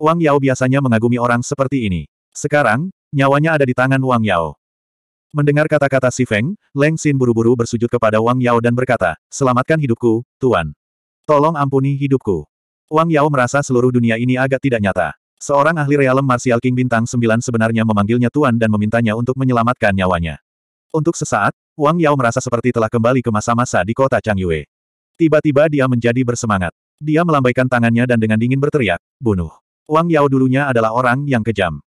Wang Yao biasanya mengagumi orang seperti ini. Sekarang, nyawanya ada di tangan Wang Yao. Mendengar kata-kata Si Feng, Leng Xin buru-buru bersujud kepada Wang Yao dan berkata, Selamatkan hidupku, Tuan. Tolong ampuni hidupku. Wang Yao merasa seluruh dunia ini agak tidak nyata. Seorang ahli realem Martial King Bintang 9 sebenarnya memanggilnya Tuan dan memintanya untuk menyelamatkan nyawanya. Untuk sesaat, Wang Yao merasa seperti telah kembali ke masa-masa di kota Changyue. Tiba-tiba dia menjadi bersemangat. Dia melambaikan tangannya dan dengan dingin berteriak, bunuh. Wang Yao dulunya adalah orang yang kejam.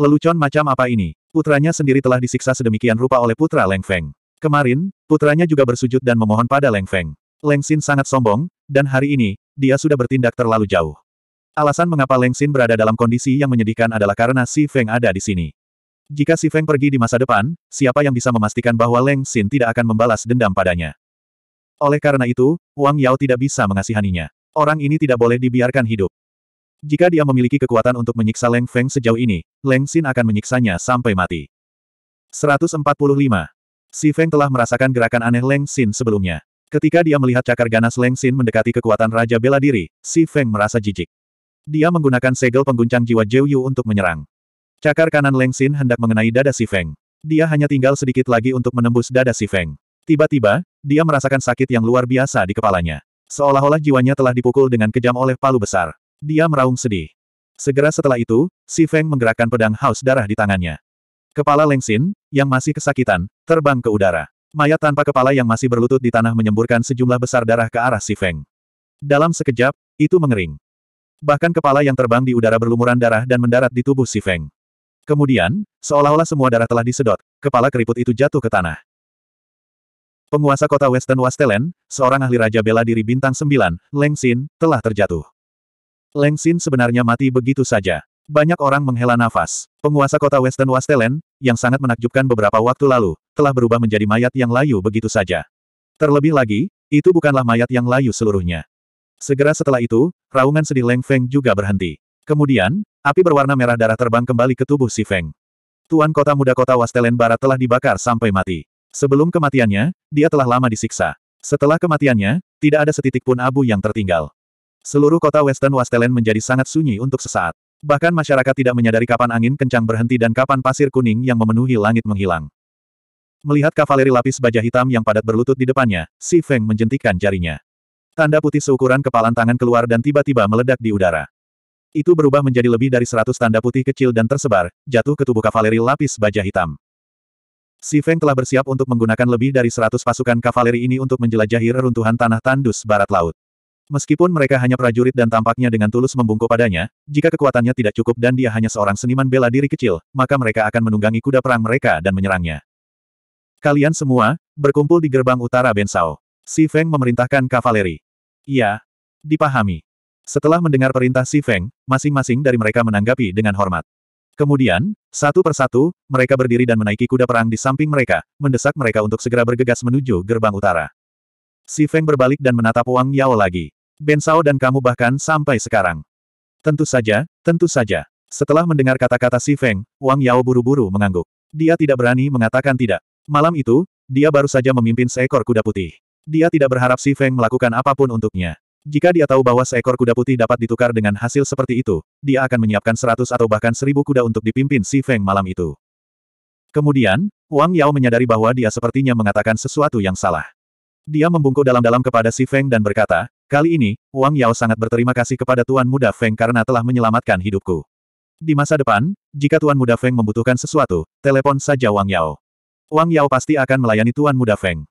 Lelucon macam apa ini? Putranya sendiri telah disiksa sedemikian rupa oleh putra Leng Feng. Kemarin, putranya juga bersujud dan memohon pada Leng Feng. Leng Xin sangat sombong, dan hari ini, dia sudah bertindak terlalu jauh. Alasan mengapa Leng Xin berada dalam kondisi yang menyedihkan adalah karena Si Feng ada di sini. Jika Si Feng pergi di masa depan, siapa yang bisa memastikan bahwa Leng Xin tidak akan membalas dendam padanya? Oleh karena itu, Wang Yao tidak bisa mengasihaninya. Orang ini tidak boleh dibiarkan hidup. Jika dia memiliki kekuatan untuk menyiksa Leng Feng sejauh ini, Leng Xin akan menyiksanya sampai mati. 145. Si Feng telah merasakan gerakan aneh Leng Xin sebelumnya. Ketika dia melihat cakar ganas Leng Xin mendekati kekuatan Raja Bela Diri, Si Feng merasa jijik. Dia menggunakan segel pengguncang jiwa Zhou Yu untuk menyerang. Cakar kanan Leng Xin hendak mengenai dada Si Feng. Dia hanya tinggal sedikit lagi untuk menembus dada Si Feng. Tiba-tiba, dia merasakan sakit yang luar biasa di kepalanya. Seolah-olah jiwanya telah dipukul dengan kejam oleh palu besar. Dia meraung sedih. Segera setelah itu, Si Feng menggerakkan pedang haus darah di tangannya. Kepala Leng Xin, yang masih kesakitan, terbang ke udara. Mayat tanpa kepala yang masih berlutut di tanah menyemburkan sejumlah besar darah ke arah Si Feng. Dalam sekejap, itu mengering. Bahkan kepala yang terbang di udara berlumuran darah dan mendarat di tubuh Si Feng. Kemudian, seolah-olah semua darah telah disedot, kepala keriput itu jatuh ke tanah. Penguasa kota Western Wastelen, seorang ahli raja bela diri bintang 9, Leng Xin, telah terjatuh. Leng Xin sebenarnya mati begitu saja. Banyak orang menghela nafas. Penguasa kota Western Wastelen, yang sangat menakjubkan beberapa waktu lalu, telah berubah menjadi mayat yang layu begitu saja. Terlebih lagi, itu bukanlah mayat yang layu seluruhnya. Segera setelah itu, raungan sedih Leng Feng juga berhenti. Kemudian, api berwarna merah darah terbang kembali ke tubuh si Feng. Tuan kota muda kota Wastelen Barat telah dibakar sampai mati. Sebelum kematiannya, dia telah lama disiksa. Setelah kematiannya, tidak ada setitik pun abu yang tertinggal. Seluruh kota Western Wastelen menjadi sangat sunyi untuk sesaat. Bahkan masyarakat tidak menyadari kapan angin kencang berhenti dan kapan pasir kuning yang memenuhi langit menghilang. Melihat kavaleri lapis baja hitam yang padat berlutut di depannya, Si Feng menjentikkan jarinya. Tanda putih seukuran kepalan tangan keluar dan tiba-tiba meledak di udara. Itu berubah menjadi lebih dari seratus tanda putih kecil dan tersebar, jatuh ke tubuh kavaleri lapis baja hitam. Si Feng telah bersiap untuk menggunakan lebih dari seratus pasukan kavaleri ini untuk menjelajahi reruntuhan tanah tandus barat laut. Meskipun mereka hanya prajurit dan tampaknya dengan tulus membungkuk padanya, jika kekuatannya tidak cukup dan dia hanya seorang seniman bela diri kecil, maka mereka akan menunggangi kuda perang mereka dan menyerangnya. Kalian semua, berkumpul di gerbang utara Bensao. Si Feng memerintahkan kavaleri. Iya. Dipahami. Setelah mendengar perintah Si Feng, masing-masing dari mereka menanggapi dengan hormat. Kemudian, satu persatu, mereka berdiri dan menaiki kuda perang di samping mereka, mendesak mereka untuk segera bergegas menuju gerbang utara. Si Feng berbalik dan menatap Wang Yao lagi. Ben Sao dan kamu bahkan sampai sekarang. Tentu saja, tentu saja. Setelah mendengar kata-kata Si Feng, Wang Yao buru-buru mengangguk. Dia tidak berani mengatakan tidak. Malam itu, dia baru saja memimpin seekor kuda putih. Dia tidak berharap Si Feng melakukan apapun untuknya. Jika dia tahu bahwa seekor kuda putih dapat ditukar dengan hasil seperti itu, dia akan menyiapkan seratus atau bahkan seribu kuda untuk dipimpin Si Feng malam itu. Kemudian, Wang Yao menyadari bahwa dia sepertinya mengatakan sesuatu yang salah. Dia membungkuk dalam-dalam kepada Si Feng dan berkata, Kali ini, Wang Yao sangat berterima kasih kepada Tuan Muda Feng karena telah menyelamatkan hidupku. Di masa depan, jika Tuan Muda Feng membutuhkan sesuatu, telepon saja Wang Yao. Wang Yao pasti akan melayani Tuan Muda Feng.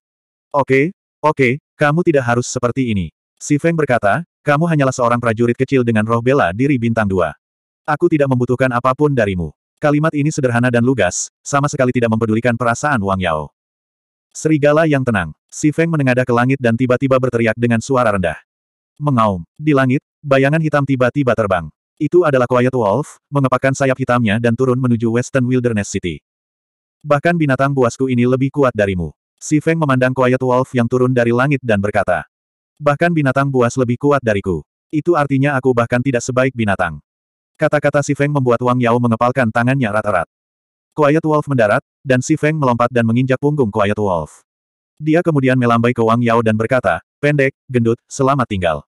Oke, okay, oke, okay, kamu tidak harus seperti ini. Si Feng berkata, kamu hanyalah seorang prajurit kecil dengan roh bela diri bintang dua. Aku tidak membutuhkan apapun darimu. Kalimat ini sederhana dan lugas, sama sekali tidak mempedulikan perasaan Wang Yao. Serigala yang tenang. Si Feng menengadah ke langit dan tiba-tiba berteriak dengan suara rendah. Mengaum. Di langit, bayangan hitam tiba-tiba terbang. Itu adalah Quiet Wolf, mengepakkan sayap hitamnya dan turun menuju Western Wilderness City. Bahkan binatang buasku ini lebih kuat darimu. Si Feng memandang Quiet Wolf yang turun dari langit dan berkata, Bahkan binatang buas lebih kuat dariku. Itu artinya aku bahkan tidak sebaik binatang. Kata-kata Si Feng membuat Wang Yao mengepalkan tangannya erat-erat. Quiet Wolf mendarat, dan Si Feng melompat dan menginjak punggung Quiet Wolf. Dia kemudian melambai ke Wang Yao dan berkata, pendek, gendut, selamat tinggal.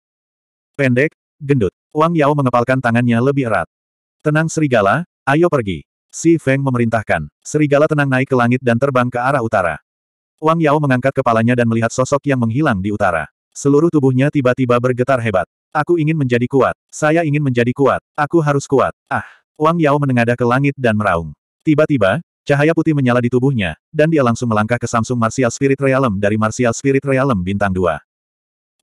Pendek, gendut. Wang Yao mengepalkan tangannya lebih erat. Tenang serigala, ayo pergi. Si Feng memerintahkan. Serigala tenang naik ke langit dan terbang ke arah utara. Wang Yao mengangkat kepalanya dan melihat sosok yang menghilang di utara. Seluruh tubuhnya tiba-tiba bergetar hebat. Aku ingin menjadi kuat. Saya ingin menjadi kuat. Aku harus kuat. Ah! Wang Yao menengadah ke langit dan meraung. Tiba-tiba, cahaya putih menyala di tubuhnya, dan dia langsung melangkah ke Samsung Martial Spirit Realm dari Martial Spirit Realm bintang 2.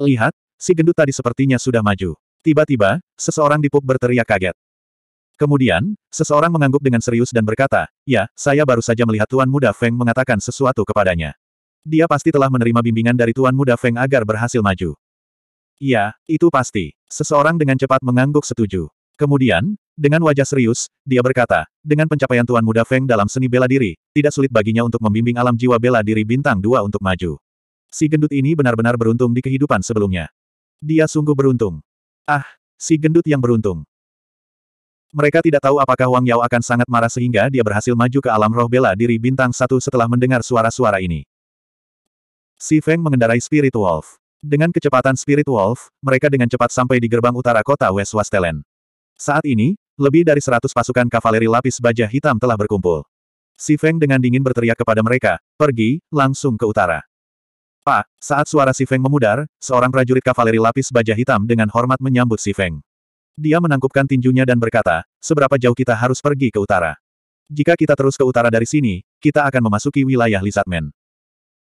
Lihat, si gendut tadi sepertinya sudah maju. Tiba-tiba, seseorang di pub berteriak kaget. Kemudian, seseorang mengangguk dengan serius dan berkata, Ya, saya baru saja melihat Tuan Muda Feng mengatakan sesuatu kepadanya. Dia pasti telah menerima bimbingan dari Tuan Muda Feng agar berhasil maju. Iya, itu pasti. Seseorang dengan cepat mengangguk setuju. Kemudian, dengan wajah serius, dia berkata, dengan pencapaian Tuan Muda Feng dalam seni bela diri, tidak sulit baginya untuk membimbing alam jiwa bela diri bintang dua untuk maju. Si gendut ini benar-benar beruntung di kehidupan sebelumnya. Dia sungguh beruntung. Ah, si gendut yang beruntung. Mereka tidak tahu apakah Wang Yao akan sangat marah sehingga dia berhasil maju ke alam roh bela diri bintang satu setelah mendengar suara-suara ini. Si Feng mengendarai Spirit Wolf. Dengan kecepatan Spirit Wolf, mereka dengan cepat sampai di gerbang utara kota West Wastelen. Saat ini, lebih dari seratus pasukan kavaleri lapis baja hitam telah berkumpul. Si Feng dengan dingin berteriak kepada mereka, pergi, langsung ke utara. Pak, saat suara Si Feng memudar, seorang prajurit kavaleri lapis baja hitam dengan hormat menyambut Si Feng. Dia menangkupkan tinjunya dan berkata, seberapa jauh kita harus pergi ke utara. Jika kita terus ke utara dari sini, kita akan memasuki wilayah Lizardman.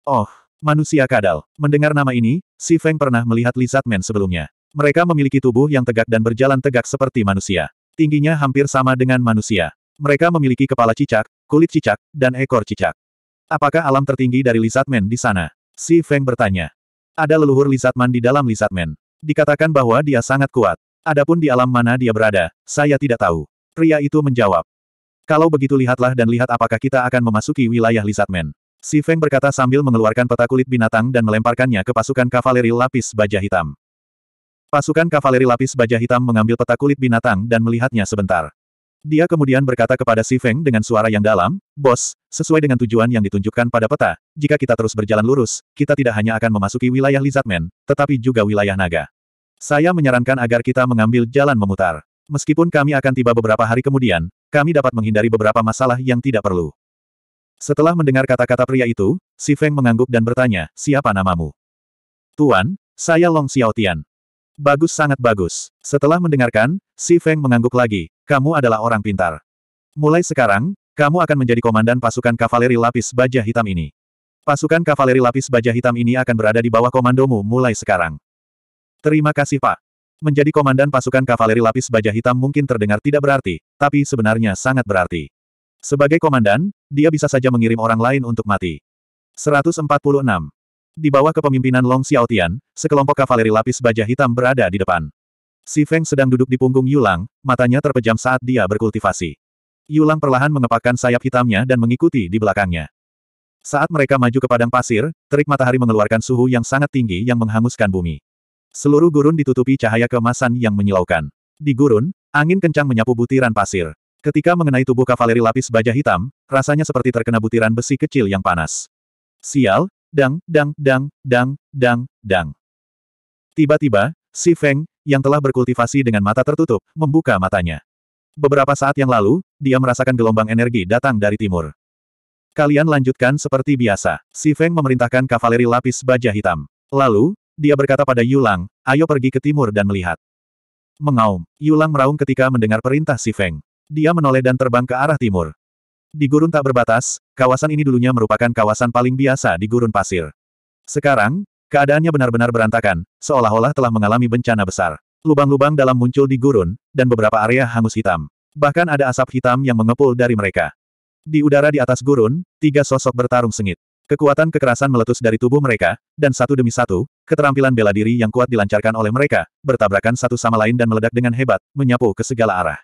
Oh, Manusia kadal. Mendengar nama ini, Si Feng pernah melihat Lizard Man sebelumnya. Mereka memiliki tubuh yang tegak dan berjalan tegak seperti manusia. Tingginya hampir sama dengan manusia. Mereka memiliki kepala cicak, kulit cicak, dan ekor cicak. Apakah alam tertinggi dari Lizard Man di sana? Si Feng bertanya. Ada leluhur Lizard Man di dalam Lizard Man. Dikatakan bahwa dia sangat kuat. Adapun di alam mana dia berada, saya tidak tahu. Pria itu menjawab. Kalau begitu lihatlah dan lihat apakah kita akan memasuki wilayah Lizard Man. Si Feng berkata sambil mengeluarkan peta kulit binatang dan melemparkannya ke pasukan kavaleri lapis baja hitam. Pasukan kavaleri lapis baja hitam mengambil peta kulit binatang dan melihatnya sebentar. Dia kemudian berkata kepada Si Feng dengan suara yang dalam, Bos, sesuai dengan tujuan yang ditunjukkan pada peta, jika kita terus berjalan lurus, kita tidak hanya akan memasuki wilayah Lizardman, tetapi juga wilayah naga. Saya menyarankan agar kita mengambil jalan memutar. Meskipun kami akan tiba beberapa hari kemudian, kami dapat menghindari beberapa masalah yang tidak perlu. Setelah mendengar kata-kata pria itu, Si Feng mengangguk dan bertanya, siapa namamu? Tuan, saya Long Xiaotian. Bagus sangat bagus. Setelah mendengarkan, Si Feng mengangguk lagi, kamu adalah orang pintar. Mulai sekarang, kamu akan menjadi komandan pasukan kavaleri lapis baja hitam ini. Pasukan kavaleri lapis baja hitam ini akan berada di bawah komandomu mulai sekarang. Terima kasih Pak. Menjadi komandan pasukan kavaleri lapis baja hitam mungkin terdengar tidak berarti, tapi sebenarnya sangat berarti. Sebagai komandan, dia bisa saja mengirim orang lain untuk mati. 146. Di bawah kepemimpinan Long Xiaotian, sekelompok kavaleri lapis baja hitam berada di depan. Si Feng sedang duduk di punggung Yulang, matanya terpejam saat dia berkultivasi. Yulang perlahan mengepakkan sayap hitamnya dan mengikuti di belakangnya. Saat mereka maju ke padang pasir, terik matahari mengeluarkan suhu yang sangat tinggi yang menghanguskan bumi. Seluruh gurun ditutupi cahaya kemasan yang menyilaukan. Di gurun, angin kencang menyapu butiran pasir. Ketika mengenai tubuh kavaleri lapis baja hitam, rasanya seperti terkena butiran besi kecil yang panas. Sial, dang, dang, dang, dang, dang, dang. Tiba-tiba, si Feng, yang telah berkultivasi dengan mata tertutup, membuka matanya. Beberapa saat yang lalu, dia merasakan gelombang energi datang dari timur. Kalian lanjutkan seperti biasa. Si Feng memerintahkan kavaleri lapis baja hitam. Lalu, dia berkata pada Yulang, ayo pergi ke timur dan melihat. Mengaum, Yulang meraung ketika mendengar perintah si Feng. Dia menoleh dan terbang ke arah timur. Di gurun tak berbatas, kawasan ini dulunya merupakan kawasan paling biasa di gurun pasir. Sekarang, keadaannya benar-benar berantakan, seolah-olah telah mengalami bencana besar. Lubang-lubang dalam muncul di gurun, dan beberapa area hangus hitam. Bahkan ada asap hitam yang mengepul dari mereka. Di udara di atas gurun, tiga sosok bertarung sengit. Kekuatan kekerasan meletus dari tubuh mereka, dan satu demi satu, keterampilan bela diri yang kuat dilancarkan oleh mereka, bertabrakan satu sama lain dan meledak dengan hebat, menyapu ke segala arah.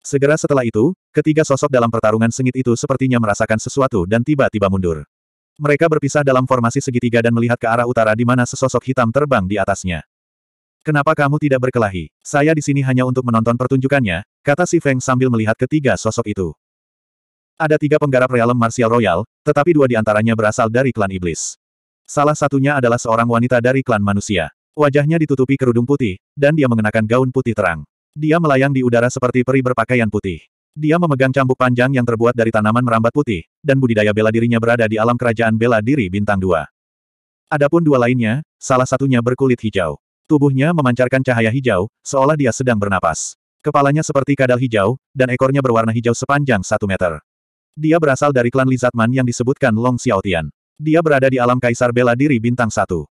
Segera setelah itu, ketiga sosok dalam pertarungan sengit itu sepertinya merasakan sesuatu dan tiba-tiba mundur. Mereka berpisah dalam formasi segitiga dan melihat ke arah utara di mana sesosok hitam terbang di atasnya. Kenapa kamu tidak berkelahi? Saya di sini hanya untuk menonton pertunjukannya, kata si Feng sambil melihat ketiga sosok itu. Ada tiga penggarap realem martial royal, tetapi dua di antaranya berasal dari klan iblis. Salah satunya adalah seorang wanita dari klan manusia. Wajahnya ditutupi kerudung putih, dan dia mengenakan gaun putih terang. Dia melayang di udara seperti peri berpakaian putih. Dia memegang cambuk panjang yang terbuat dari tanaman merambat putih, dan budidaya bela dirinya berada di alam kerajaan bela diri bintang dua. Adapun dua lainnya, salah satunya berkulit hijau. Tubuhnya memancarkan cahaya hijau, seolah dia sedang bernapas. Kepalanya seperti kadal hijau, dan ekornya berwarna hijau sepanjang satu meter. Dia berasal dari klan Lizatman yang disebutkan Long Xiaotian. Dia berada di alam kaisar bela diri bintang satu.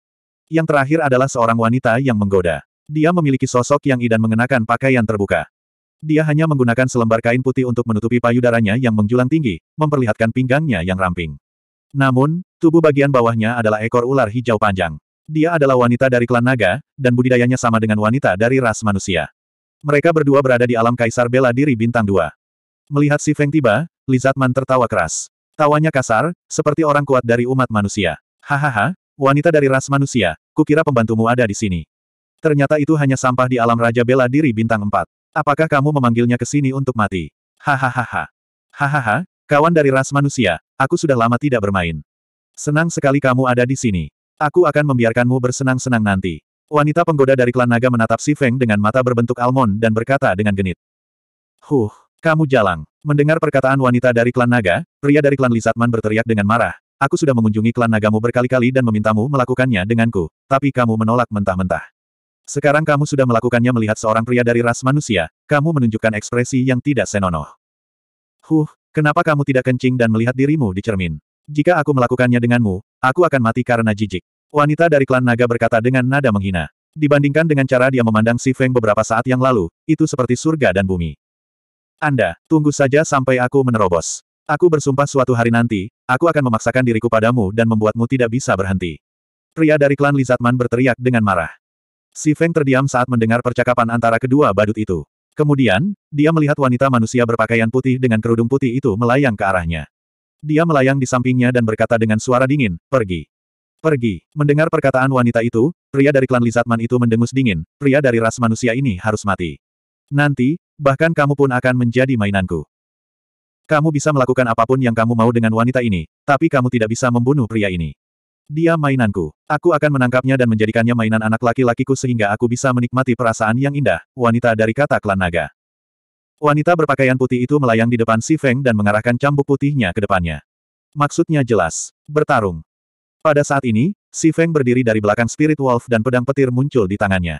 Yang terakhir adalah seorang wanita yang menggoda. Dia memiliki sosok yang idan mengenakan pakaian terbuka. Dia hanya menggunakan selembar kain putih untuk menutupi payudaranya yang menjulang tinggi, memperlihatkan pinggangnya yang ramping. Namun, tubuh bagian bawahnya adalah ekor ular hijau panjang. Dia adalah wanita dari klan naga, dan budidayanya sama dengan wanita dari ras manusia. Mereka berdua berada di alam kaisar bela diri bintang dua. Melihat si Feng tiba, Lizatman tertawa keras. Tawanya kasar, seperti orang kuat dari umat manusia. Hahaha, wanita dari ras manusia, kukira pembantumu ada di sini. Ternyata itu hanya sampah di alam Raja Bela Diri Bintang 4. Apakah kamu memanggilnya ke sini untuk mati? Hahaha. Hahaha, kawan dari ras manusia, aku sudah lama tidak bermain. Senang sekali kamu ada di sini. Aku akan membiarkanmu bersenang-senang nanti. Wanita penggoda dari klan naga menatap si Feng dengan mata berbentuk almond dan berkata dengan genit. Huh, kamu jalang. Mendengar perkataan wanita dari klan naga, pria dari klan Lisatman berteriak dengan marah. Aku sudah mengunjungi klan nagamu berkali-kali dan memintamu melakukannya denganku, tapi kamu menolak mentah-mentah. Sekarang kamu sudah melakukannya melihat seorang pria dari ras manusia, kamu menunjukkan ekspresi yang tidak senonoh. Huh, kenapa kamu tidak kencing dan melihat dirimu di cermin? Jika aku melakukannya denganmu, aku akan mati karena jijik. Wanita dari klan naga berkata dengan nada menghina. Dibandingkan dengan cara dia memandang Si Feng beberapa saat yang lalu, itu seperti surga dan bumi. Anda, tunggu saja sampai aku menerobos. Aku bersumpah suatu hari nanti, aku akan memaksakan diriku padamu dan membuatmu tidak bisa berhenti. Pria dari klan Lizatman berteriak dengan marah. Si Feng terdiam saat mendengar percakapan antara kedua badut itu. Kemudian, dia melihat wanita manusia berpakaian putih dengan kerudung putih itu melayang ke arahnya. Dia melayang di sampingnya dan berkata dengan suara dingin, pergi. Pergi. Mendengar perkataan wanita itu, pria dari klan Lizatman itu mendengus dingin, pria dari ras manusia ini harus mati. Nanti, bahkan kamu pun akan menjadi mainanku. Kamu bisa melakukan apapun yang kamu mau dengan wanita ini, tapi kamu tidak bisa membunuh pria ini. Dia mainanku. Aku akan menangkapnya dan menjadikannya mainan anak laki-lakiku sehingga aku bisa menikmati perasaan yang indah, wanita dari kata klan naga. Wanita berpakaian putih itu melayang di depan Si Feng dan mengarahkan cambuk putihnya ke depannya. Maksudnya jelas. Bertarung. Pada saat ini, Si Feng berdiri dari belakang Spirit Wolf dan pedang petir muncul di tangannya.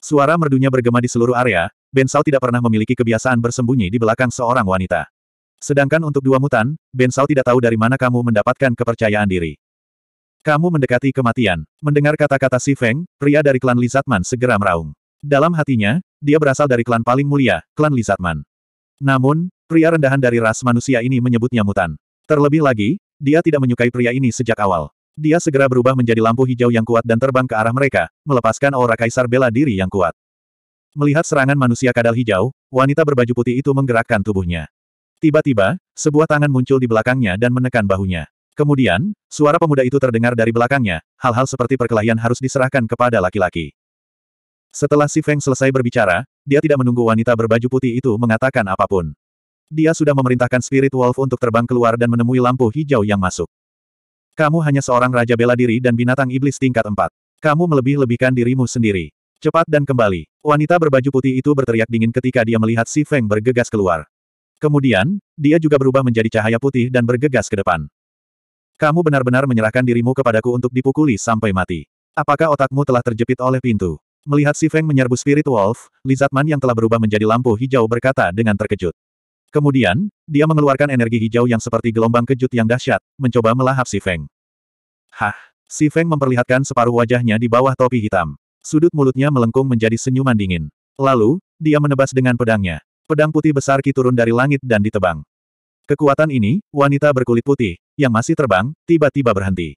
Suara merdunya bergema di seluruh area, ben Bensau tidak pernah memiliki kebiasaan bersembunyi di belakang seorang wanita. Sedangkan untuk dua mutan, ben Bensau tidak tahu dari mana kamu mendapatkan kepercayaan diri. Kamu mendekati kematian. Mendengar kata-kata Si Feng, pria dari klan Lizatman segera meraung. Dalam hatinya, dia berasal dari klan paling mulia, klan Lizatman. Namun, pria rendahan dari ras manusia ini menyebutnya mutan. Terlebih lagi, dia tidak menyukai pria ini sejak awal. Dia segera berubah menjadi lampu hijau yang kuat dan terbang ke arah mereka, melepaskan aura kaisar bela diri yang kuat. Melihat serangan manusia kadal hijau, wanita berbaju putih itu menggerakkan tubuhnya. Tiba-tiba, sebuah tangan muncul di belakangnya dan menekan bahunya. Kemudian, suara pemuda itu terdengar dari belakangnya, hal-hal seperti perkelahian harus diserahkan kepada laki-laki. Setelah Si Feng selesai berbicara, dia tidak menunggu wanita berbaju putih itu mengatakan apapun. Dia sudah memerintahkan Spirit Wolf untuk terbang keluar dan menemui lampu hijau yang masuk. Kamu hanya seorang raja bela diri dan binatang iblis tingkat empat. Kamu melebih-lebihkan dirimu sendiri. Cepat dan kembali. Wanita berbaju putih itu berteriak dingin ketika dia melihat Si Feng bergegas keluar. Kemudian, dia juga berubah menjadi cahaya putih dan bergegas ke depan. Kamu benar-benar menyerahkan dirimu kepadaku untuk dipukuli sampai mati. Apakah otakmu telah terjepit oleh pintu? Melihat si Feng menyerbu Spirit Wolf, Lizatman yang telah berubah menjadi lampu hijau berkata dengan terkejut. Kemudian, dia mengeluarkan energi hijau yang seperti gelombang kejut yang dahsyat, mencoba melahap si Feng. Hah! Si Feng memperlihatkan separuh wajahnya di bawah topi hitam. Sudut mulutnya melengkung menjadi senyuman dingin. Lalu, dia menebas dengan pedangnya. Pedang putih besar Ki turun dari langit dan ditebang. Kekuatan ini, wanita berkulit putih, yang masih terbang, tiba-tiba berhenti.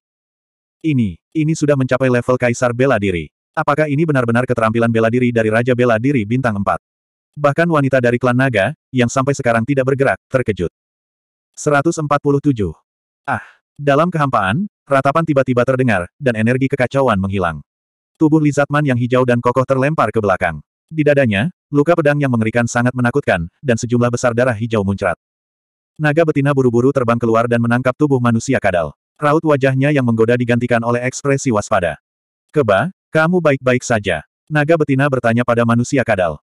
Ini, ini sudah mencapai level Kaisar Bela Diri. Apakah ini benar-benar keterampilan bela diri dari Raja Bela Diri Bintang 4? Bahkan wanita dari klan naga, yang sampai sekarang tidak bergerak, terkejut. 147. Ah! Dalam kehampaan, ratapan tiba-tiba terdengar, dan energi kekacauan menghilang. Tubuh Lizatman yang hijau dan kokoh terlempar ke belakang. Di dadanya, luka pedang yang mengerikan sangat menakutkan, dan sejumlah besar darah hijau muncrat. Naga betina buru-buru terbang keluar dan menangkap tubuh manusia kadal. Raut wajahnya yang menggoda digantikan oleh ekspresi waspada. Keba, kamu baik-baik saja. Naga betina bertanya pada manusia kadal.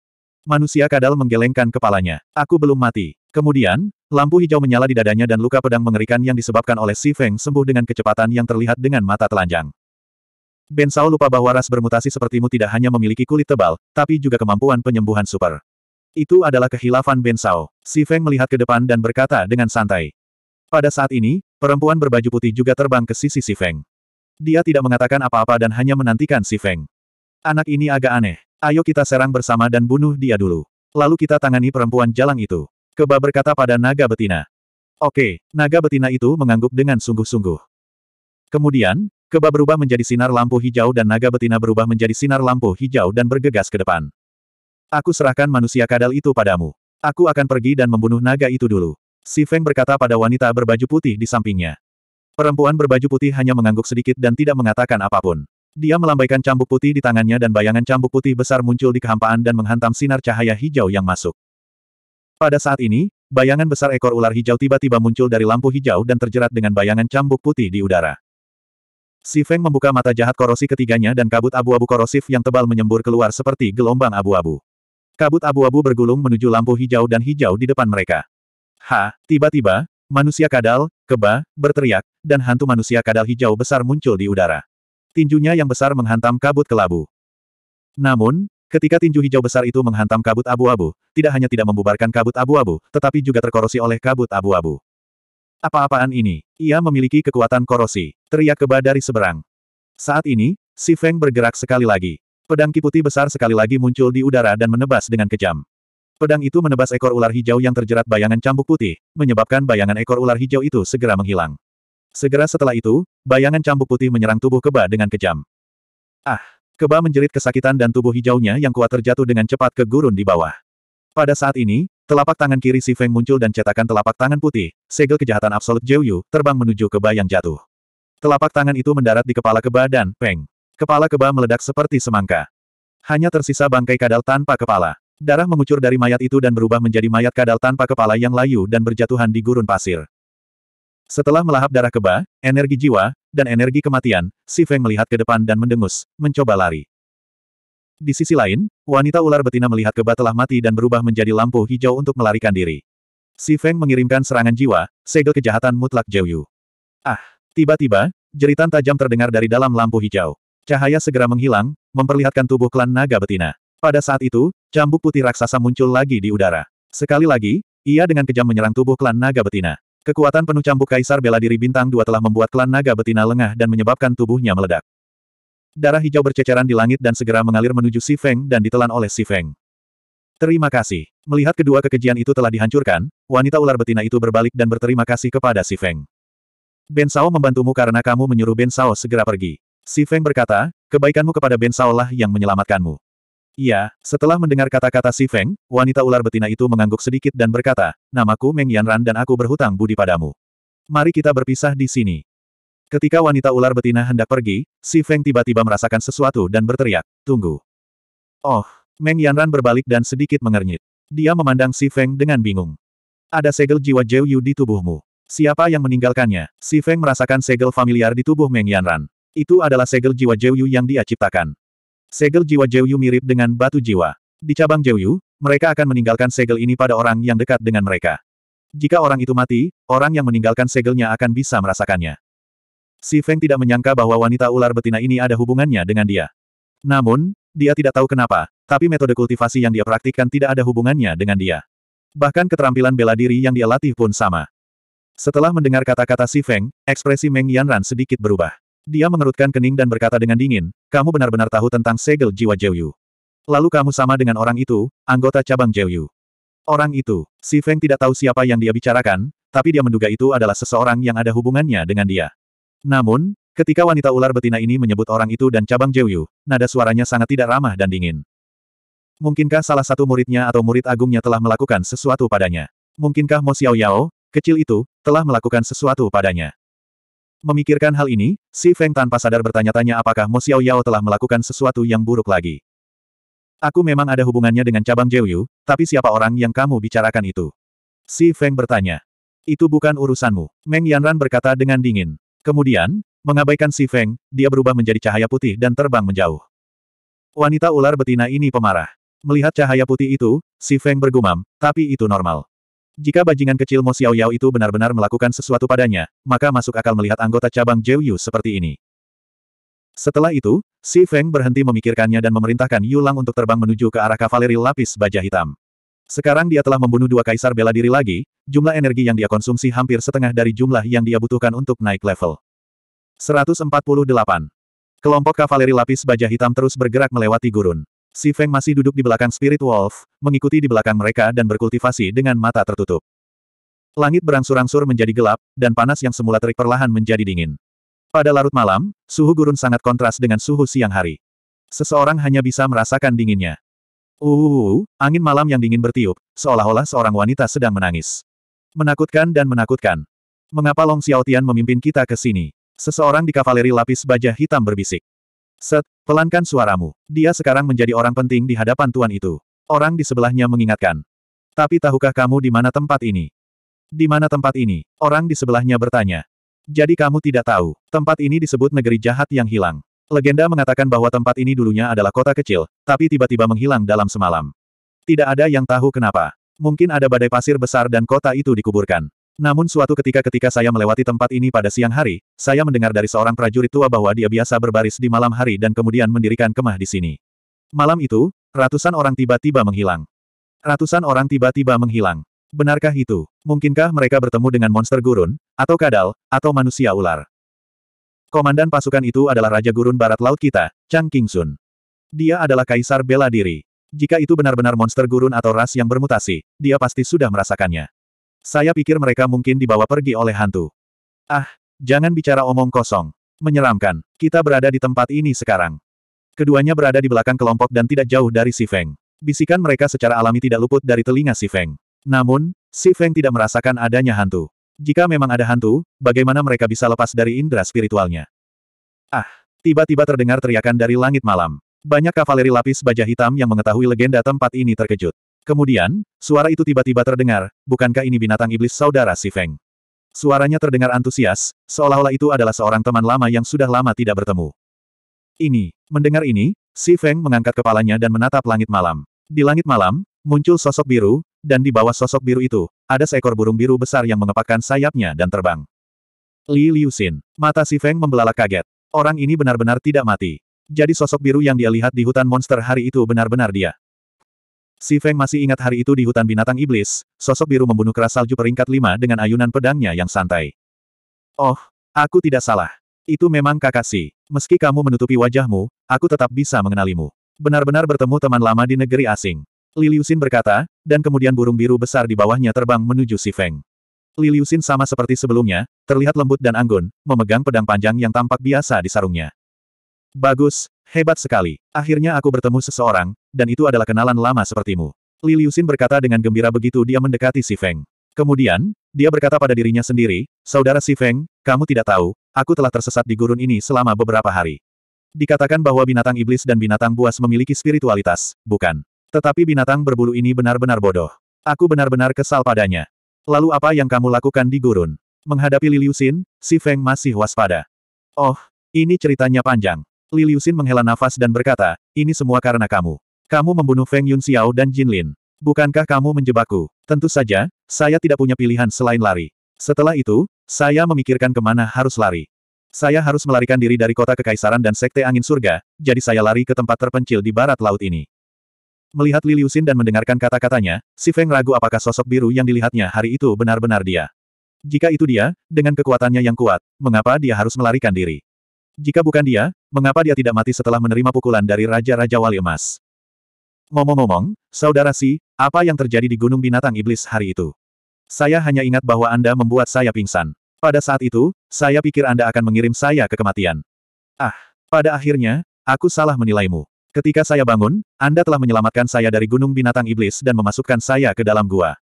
Manusia kadal menggelengkan kepalanya. Aku belum mati. Kemudian, lampu hijau menyala di dadanya dan luka pedang mengerikan yang disebabkan oleh Si Feng sembuh dengan kecepatan yang terlihat dengan mata telanjang. Ben Sao lupa bahwa ras bermutasi sepertimu tidak hanya memiliki kulit tebal, tapi juga kemampuan penyembuhan super. Itu adalah kehilafan Ben Sao. Si Feng melihat ke depan dan berkata dengan santai. Pada saat ini, perempuan berbaju putih juga terbang ke sisi Si Feng. Dia tidak mengatakan apa-apa dan hanya menantikan Si Feng. Anak ini agak aneh. Ayo kita serang bersama dan bunuh dia dulu. Lalu kita tangani perempuan jalang itu. Keba berkata pada naga betina. Oke, naga betina itu mengangguk dengan sungguh-sungguh. Kemudian, Keba berubah menjadi sinar lampu hijau dan naga betina berubah menjadi sinar lampu hijau dan bergegas ke depan. Aku serahkan manusia kadal itu padamu. Aku akan pergi dan membunuh naga itu dulu. Si Feng berkata pada wanita berbaju putih di sampingnya. Perempuan berbaju putih hanya mengangguk sedikit dan tidak mengatakan apapun. Dia melambaikan cambuk putih di tangannya dan bayangan cambuk putih besar muncul di kehampaan dan menghantam sinar cahaya hijau yang masuk. Pada saat ini, bayangan besar ekor ular hijau tiba-tiba muncul dari lampu hijau dan terjerat dengan bayangan cambuk putih di udara. Si Feng membuka mata jahat korosi ketiganya dan kabut abu-abu korosif yang tebal menyembur keluar seperti gelombang abu-abu. Kabut abu-abu bergulung menuju lampu hijau dan hijau di depan mereka. Ha, tiba-tiba, manusia kadal, keba, berteriak, dan hantu manusia kadal hijau besar muncul di udara. Tinjunya yang besar menghantam kabut kelabu. Namun, ketika tinju hijau besar itu menghantam kabut abu-abu, tidak hanya tidak membubarkan kabut abu-abu, tetapi juga terkorosi oleh kabut abu-abu. Apa-apaan ini? Ia memiliki kekuatan korosi. Teriak keba dari seberang. Saat ini, Si Feng bergerak sekali lagi. Pedang kiputi besar sekali lagi muncul di udara dan menebas dengan kejam. Pedang itu menebas ekor ular hijau yang terjerat bayangan cambuk putih, menyebabkan bayangan ekor ular hijau itu segera menghilang. Segera setelah itu, bayangan cambuk putih menyerang tubuh keba dengan kejam. Ah! Keba menjerit kesakitan dan tubuh hijaunya yang kuat terjatuh dengan cepat ke gurun di bawah. Pada saat ini, telapak tangan kiri si Feng muncul dan cetakan telapak tangan putih, segel kejahatan absolut Jiu Yu, terbang menuju keba yang jatuh. Telapak tangan itu mendarat di kepala keba dan, peng. Kepala keba meledak seperti semangka. Hanya tersisa bangkai kadal tanpa kepala. Darah mengucur dari mayat itu dan berubah menjadi mayat kadal tanpa kepala yang layu dan berjatuhan di gurun pasir. Setelah melahap darah keba, energi jiwa, dan energi kematian, Si Feng melihat ke depan dan mendengus, mencoba lari. Di sisi lain, wanita ular betina melihat keba telah mati dan berubah menjadi lampu hijau untuk melarikan diri. Si Feng mengirimkan serangan jiwa, segel kejahatan mutlak Jiu Yu. Ah, tiba-tiba, jeritan tajam terdengar dari dalam lampu hijau. Cahaya segera menghilang, memperlihatkan tubuh klan naga betina. Pada saat itu, cambuk putih raksasa muncul lagi di udara. Sekali lagi, ia dengan kejam menyerang tubuh klan naga betina. Kekuatan penuh cambuk kaisar bela diri bintang dua telah membuat klan naga betina lengah dan menyebabkan tubuhnya meledak. Darah hijau berceceran di langit dan segera mengalir menuju Si Feng dan ditelan oleh Si Feng. Terima kasih. Melihat kedua kekejian itu telah dihancurkan, wanita ular betina itu berbalik dan berterima kasih kepada Si Feng. Ben Sao membantumu karena kamu menyuruh Ben Sao segera pergi. Si Feng berkata, kebaikanmu kepada Ben Sao yang menyelamatkanmu. Iya, setelah mendengar kata-kata Si Feng, wanita ular betina itu mengangguk sedikit dan berkata, namaku Meng Yanran dan aku berhutang budi padamu. Mari kita berpisah di sini. Ketika wanita ular betina hendak pergi, Si Feng tiba-tiba merasakan sesuatu dan berteriak, tunggu. Oh, Meng Yanran berbalik dan sedikit mengernyit. Dia memandang Si Feng dengan bingung. Ada segel jiwa Jiu Yu di tubuhmu. Siapa yang meninggalkannya? Si Feng merasakan segel familiar di tubuh Meng Yanran. Itu adalah segel jiwa Jeyu yang dia ciptakan. Segel jiwa Jeyu mirip dengan batu jiwa. Di cabang Jeyu, mereka akan meninggalkan segel ini pada orang yang dekat dengan mereka. Jika orang itu mati, orang yang meninggalkan segelnya akan bisa merasakannya. Si Feng tidak menyangka bahwa wanita ular betina ini ada hubungannya dengan dia. Namun, dia tidak tahu kenapa, tapi metode kultivasi yang dia praktikkan tidak ada hubungannya dengan dia. Bahkan keterampilan bela diri yang dia latih pun sama. Setelah mendengar kata-kata Si Feng, ekspresi Meng Yanran sedikit berubah. Dia mengerutkan kening dan berkata dengan dingin, kamu benar-benar tahu tentang segel jiwa Jeyu. Lalu kamu sama dengan orang itu, anggota cabang Jeyu. Orang itu, si Feng tidak tahu siapa yang dia bicarakan, tapi dia menduga itu adalah seseorang yang ada hubungannya dengan dia. Namun, ketika wanita ular betina ini menyebut orang itu dan cabang Jeyu, nada suaranya sangat tidak ramah dan dingin. Mungkinkah salah satu muridnya atau murid agungnya telah melakukan sesuatu padanya? Mungkinkah Mo Xiao Yao, kecil itu, telah melakukan sesuatu padanya? Memikirkan hal ini, Si Feng tanpa sadar bertanya-tanya apakah Mo Xiao Yao telah melakukan sesuatu yang buruk lagi. Aku memang ada hubungannya dengan cabang Jiuyu, tapi siapa orang yang kamu bicarakan itu? Si Feng bertanya. Itu bukan urusanmu, Meng Yanran berkata dengan dingin. Kemudian, mengabaikan Si Feng, dia berubah menjadi cahaya putih dan terbang menjauh. Wanita ular betina ini pemarah. Melihat cahaya putih itu, Si Feng bergumam, tapi itu normal. Jika bajingan kecil Mo Xiao Yao itu benar-benar melakukan sesuatu padanya, maka masuk akal melihat anggota cabang Zhou Yu seperti ini. Setelah itu, Si Feng berhenti memikirkannya dan memerintahkan Yu Lang untuk terbang menuju ke arah kavaleri lapis baja hitam. Sekarang dia telah membunuh dua kaisar bela diri lagi, jumlah energi yang dia konsumsi hampir setengah dari jumlah yang dia butuhkan untuk naik level. 148. Kelompok kavaleri lapis baja hitam terus bergerak melewati gurun. Si Feng masih duduk di belakang Spirit Wolf, mengikuti di belakang mereka dan berkultivasi dengan mata tertutup. Langit berangsur-angsur menjadi gelap, dan panas yang semula terik perlahan menjadi dingin. Pada larut malam, suhu gurun sangat kontras dengan suhu siang hari. Seseorang hanya bisa merasakan dinginnya. Uh, angin malam yang dingin bertiup, seolah-olah seorang wanita sedang menangis. Menakutkan dan menakutkan. Mengapa Long Xiaotian memimpin kita ke sini? Seseorang di kavaleri lapis baja hitam berbisik. Set, pelankan suaramu. Dia sekarang menjadi orang penting di hadapan tuan itu. Orang di sebelahnya mengingatkan. Tapi tahukah kamu di mana tempat ini? Di mana tempat ini? Orang di sebelahnya bertanya. Jadi kamu tidak tahu, tempat ini disebut negeri jahat yang hilang. Legenda mengatakan bahwa tempat ini dulunya adalah kota kecil, tapi tiba-tiba menghilang dalam semalam. Tidak ada yang tahu kenapa. Mungkin ada badai pasir besar dan kota itu dikuburkan. Namun suatu ketika ketika saya melewati tempat ini pada siang hari, saya mendengar dari seorang prajurit tua bahwa dia biasa berbaris di malam hari dan kemudian mendirikan kemah di sini. Malam itu, ratusan orang tiba-tiba menghilang. Ratusan orang tiba-tiba menghilang. Benarkah itu? Mungkinkah mereka bertemu dengan monster gurun, atau kadal, atau manusia ular? Komandan pasukan itu adalah Raja Gurun Barat Laut kita, Chang Kingsun. Dia adalah kaisar bela diri. Jika itu benar-benar monster gurun atau ras yang bermutasi, dia pasti sudah merasakannya. Saya pikir mereka mungkin dibawa pergi oleh hantu. Ah, jangan bicara omong kosong. Menyeramkan, kita berada di tempat ini sekarang. Keduanya berada di belakang kelompok dan tidak jauh dari Si Feng. Bisikan mereka secara alami tidak luput dari telinga Si Feng. Namun, Si Feng tidak merasakan adanya hantu. Jika memang ada hantu, bagaimana mereka bisa lepas dari indera spiritualnya? Ah, tiba-tiba terdengar teriakan dari langit malam. Banyak kavaleri lapis baja hitam yang mengetahui legenda tempat ini terkejut. Kemudian, suara itu tiba-tiba terdengar, bukankah ini binatang iblis saudara si Feng? Suaranya terdengar antusias, seolah-olah itu adalah seorang teman lama yang sudah lama tidak bertemu. Ini, mendengar ini, si Feng mengangkat kepalanya dan menatap langit malam. Di langit malam, muncul sosok biru, dan di bawah sosok biru itu, ada seekor burung biru besar yang mengepakkan sayapnya dan terbang. Li Liusin, mata si Feng membelalak kaget. Orang ini benar-benar tidak mati. Jadi sosok biru yang dia lihat di hutan monster hari itu benar-benar dia. Si Feng masih ingat hari itu di hutan binatang iblis, sosok biru membunuh keras salju peringkat lima dengan ayunan pedangnya yang santai. Oh, aku tidak salah. Itu memang kakak Si. Meski kamu menutupi wajahmu, aku tetap bisa mengenalimu. Benar-benar bertemu teman lama di negeri asing. Liliusin berkata, dan kemudian burung biru besar di bawahnya terbang menuju Si Feng. Liliusin sama seperti sebelumnya, terlihat lembut dan anggun, memegang pedang panjang yang tampak biasa di sarungnya. Bagus, Hebat sekali. Akhirnya aku bertemu seseorang, dan itu adalah kenalan lama sepertimu. Li Liusin berkata dengan gembira begitu dia mendekati Si Feng. Kemudian, dia berkata pada dirinya sendiri, Saudara Si Feng, kamu tidak tahu, aku telah tersesat di gurun ini selama beberapa hari. Dikatakan bahwa binatang iblis dan binatang buas memiliki spiritualitas, bukan. Tetapi binatang berbulu ini benar-benar bodoh. Aku benar-benar kesal padanya. Lalu apa yang kamu lakukan di gurun? Menghadapi Li Xin, Si Feng masih waspada. Oh, ini ceritanya panjang. Li Liusin menghela nafas dan berkata, ini semua karena kamu. Kamu membunuh Feng Yun Xiao dan Jin Lin. Bukankah kamu menjebakku? Tentu saja, saya tidak punya pilihan selain lari. Setelah itu, saya memikirkan kemana harus lari. Saya harus melarikan diri dari kota kekaisaran dan sekte angin surga, jadi saya lari ke tempat terpencil di barat laut ini. Melihat Li Liusin dan mendengarkan kata-katanya, si Feng ragu apakah sosok biru yang dilihatnya hari itu benar-benar dia. Jika itu dia, dengan kekuatannya yang kuat, mengapa dia harus melarikan diri? Jika bukan dia, mengapa dia tidak mati setelah menerima pukulan dari Raja-Raja Wali Emas? momo ngomong Saudara Si, apa yang terjadi di Gunung Binatang Iblis hari itu? Saya hanya ingat bahwa Anda membuat saya pingsan. Pada saat itu, saya pikir Anda akan mengirim saya ke kematian. Ah, pada akhirnya, aku salah menilaimu. Ketika saya bangun, Anda telah menyelamatkan saya dari Gunung Binatang Iblis dan memasukkan saya ke dalam gua.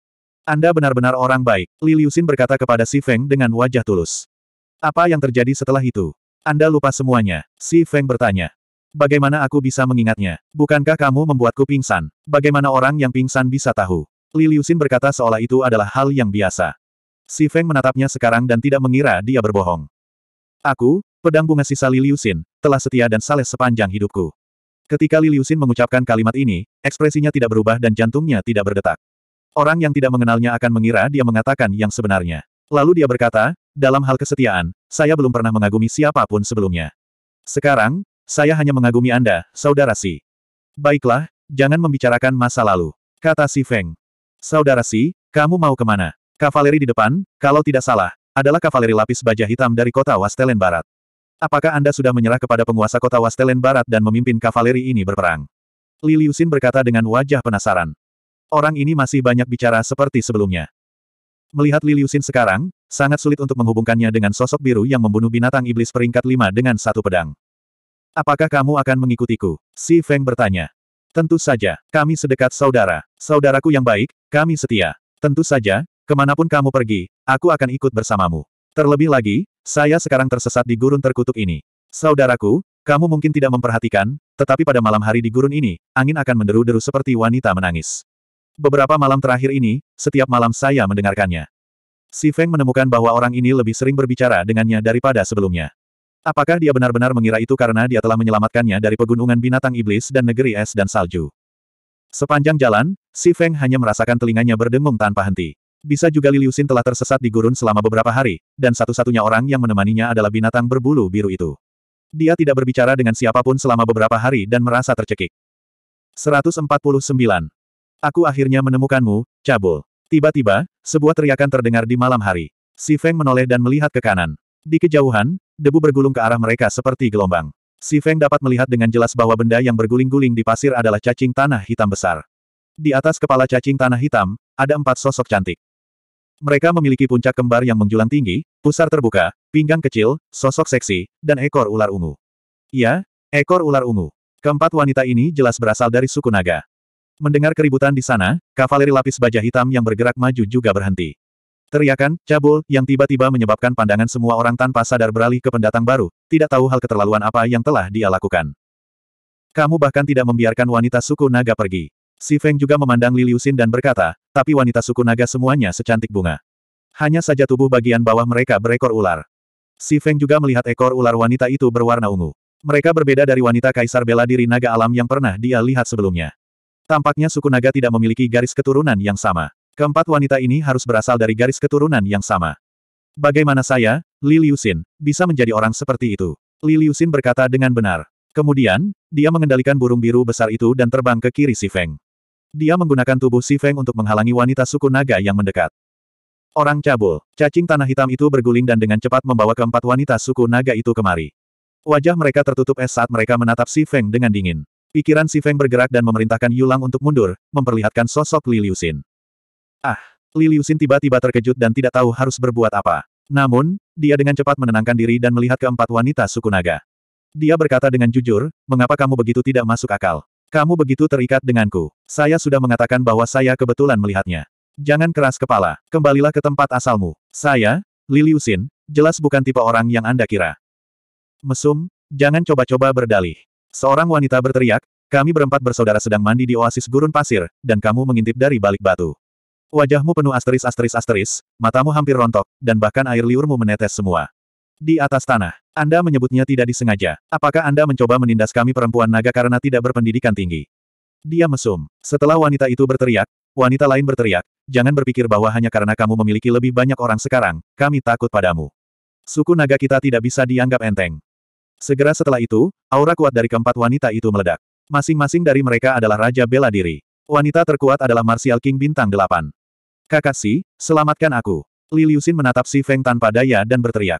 Anda benar-benar orang baik, Liliusin berkata kepada Si Feng dengan wajah tulus. Apa yang terjadi setelah itu? Anda lupa semuanya, Si Feng bertanya. Bagaimana aku bisa mengingatnya? Bukankah kamu membuatku pingsan? Bagaimana orang yang pingsan bisa tahu? Li Liusin berkata seolah itu adalah hal yang biasa. Si Feng menatapnya sekarang dan tidak mengira dia berbohong. Aku, pedang bunga sisa Li Liusin, telah setia dan saleh sepanjang hidupku. Ketika Li Liusin mengucapkan kalimat ini, ekspresinya tidak berubah dan jantungnya tidak berdetak. Orang yang tidak mengenalnya akan mengira dia mengatakan yang sebenarnya. Lalu dia berkata, dalam hal kesetiaan, saya belum pernah mengagumi siapapun sebelumnya. Sekarang, saya hanya mengagumi Anda, Saudara Si. Baiklah, jangan membicarakan masa lalu, kata Si Feng. Saudara Si, kamu mau kemana? Kavaleri di depan, kalau tidak salah, adalah kavaleri lapis baja hitam dari kota Wastelen Barat. Apakah Anda sudah menyerah kepada penguasa kota Wastelen Barat dan memimpin kavaleri ini berperang? Liliusin berkata dengan wajah penasaran. Orang ini masih banyak bicara seperti sebelumnya. Melihat Liliusin sekarang, sangat sulit untuk menghubungkannya dengan sosok biru yang membunuh binatang iblis peringkat lima dengan satu pedang. Apakah kamu akan mengikutiku? Si Feng bertanya. Tentu saja, kami sedekat saudara. Saudaraku yang baik, kami setia. Tentu saja, kemanapun kamu pergi, aku akan ikut bersamamu. Terlebih lagi, saya sekarang tersesat di gurun terkutuk ini. Saudaraku, kamu mungkin tidak memperhatikan, tetapi pada malam hari di gurun ini, angin akan menderu-deru seperti wanita menangis. Beberapa malam terakhir ini, setiap malam saya mendengarkannya. Si Feng menemukan bahwa orang ini lebih sering berbicara dengannya daripada sebelumnya. Apakah dia benar-benar mengira itu karena dia telah menyelamatkannya dari pegunungan binatang iblis dan negeri es dan salju? Sepanjang jalan, Si Feng hanya merasakan telinganya berdengung tanpa henti. Bisa juga Liliusin telah tersesat di gurun selama beberapa hari, dan satu-satunya orang yang menemaninya adalah binatang berbulu biru itu. Dia tidak berbicara dengan siapapun selama beberapa hari dan merasa tercekik. 149. Aku akhirnya menemukanmu, cabul. Tiba-tiba, sebuah teriakan terdengar di malam hari. Si Feng menoleh dan melihat ke kanan. Di kejauhan, debu bergulung ke arah mereka seperti gelombang. Si Feng dapat melihat dengan jelas bahwa benda yang berguling-guling di pasir adalah cacing tanah hitam besar. Di atas kepala cacing tanah hitam, ada empat sosok cantik. Mereka memiliki puncak kembar yang menjulang tinggi, pusar terbuka, pinggang kecil, sosok seksi, dan ekor ular ungu. Ya, ekor ular ungu. Keempat wanita ini jelas berasal dari suku naga. Mendengar keributan di sana, kavaleri lapis baja hitam yang bergerak maju juga berhenti. Teriakan, cabul, yang tiba-tiba menyebabkan pandangan semua orang tanpa sadar beralih ke pendatang baru, tidak tahu hal keterlaluan apa yang telah dia lakukan. Kamu bahkan tidak membiarkan wanita suku naga pergi. Si Feng juga memandang Liliusin dan berkata, tapi wanita suku naga semuanya secantik bunga. Hanya saja tubuh bagian bawah mereka berekor ular. Si Feng juga melihat ekor ular wanita itu berwarna ungu. Mereka berbeda dari wanita kaisar bela diri naga alam yang pernah dia lihat sebelumnya. Tampaknya suku naga tidak memiliki garis keturunan yang sama. Keempat wanita ini harus berasal dari garis keturunan yang sama. Bagaimana saya, Li Liusin, bisa menjadi orang seperti itu? Li Liusin berkata dengan benar. Kemudian, dia mengendalikan burung biru besar itu dan terbang ke kiri Si Feng. Dia menggunakan tubuh Si Feng untuk menghalangi wanita suku naga yang mendekat. Orang cabul, cacing tanah hitam itu berguling dan dengan cepat membawa keempat wanita suku naga itu kemari. Wajah mereka tertutup es saat mereka menatap Si Feng dengan dingin. Pikiran Si Feng bergerak dan memerintahkan Yulang untuk mundur, memperlihatkan sosok Li Liusin. Ah! Li Liusin tiba-tiba terkejut dan tidak tahu harus berbuat apa. Namun, dia dengan cepat menenangkan diri dan melihat keempat wanita suku naga. Dia berkata dengan jujur, mengapa kamu begitu tidak masuk akal? Kamu begitu terikat denganku. Saya sudah mengatakan bahwa saya kebetulan melihatnya. Jangan keras kepala. Kembalilah ke tempat asalmu. Saya, Liliusin, jelas bukan tipe orang yang Anda kira. Mesum, jangan coba-coba berdalih. Seorang wanita berteriak, kami berempat bersaudara sedang mandi di oasis gurun pasir, dan kamu mengintip dari balik batu. Wajahmu penuh asteris-asteris-asteris, matamu hampir rontok, dan bahkan air liurmu menetes semua. Di atas tanah, Anda menyebutnya tidak disengaja. Apakah Anda mencoba menindas kami perempuan naga karena tidak berpendidikan tinggi? Dia mesum. Setelah wanita itu berteriak, wanita lain berteriak, jangan berpikir bahwa hanya karena kamu memiliki lebih banyak orang sekarang, kami takut padamu. Suku naga kita tidak bisa dianggap enteng. Segera setelah itu, aura kuat dari keempat wanita itu meledak. Masing-masing dari mereka adalah Raja Bela Diri. Wanita terkuat adalah Martial King Bintang Delapan. Kakak Si, selamatkan aku. Li Liusin menatap Si Feng tanpa daya dan berteriak.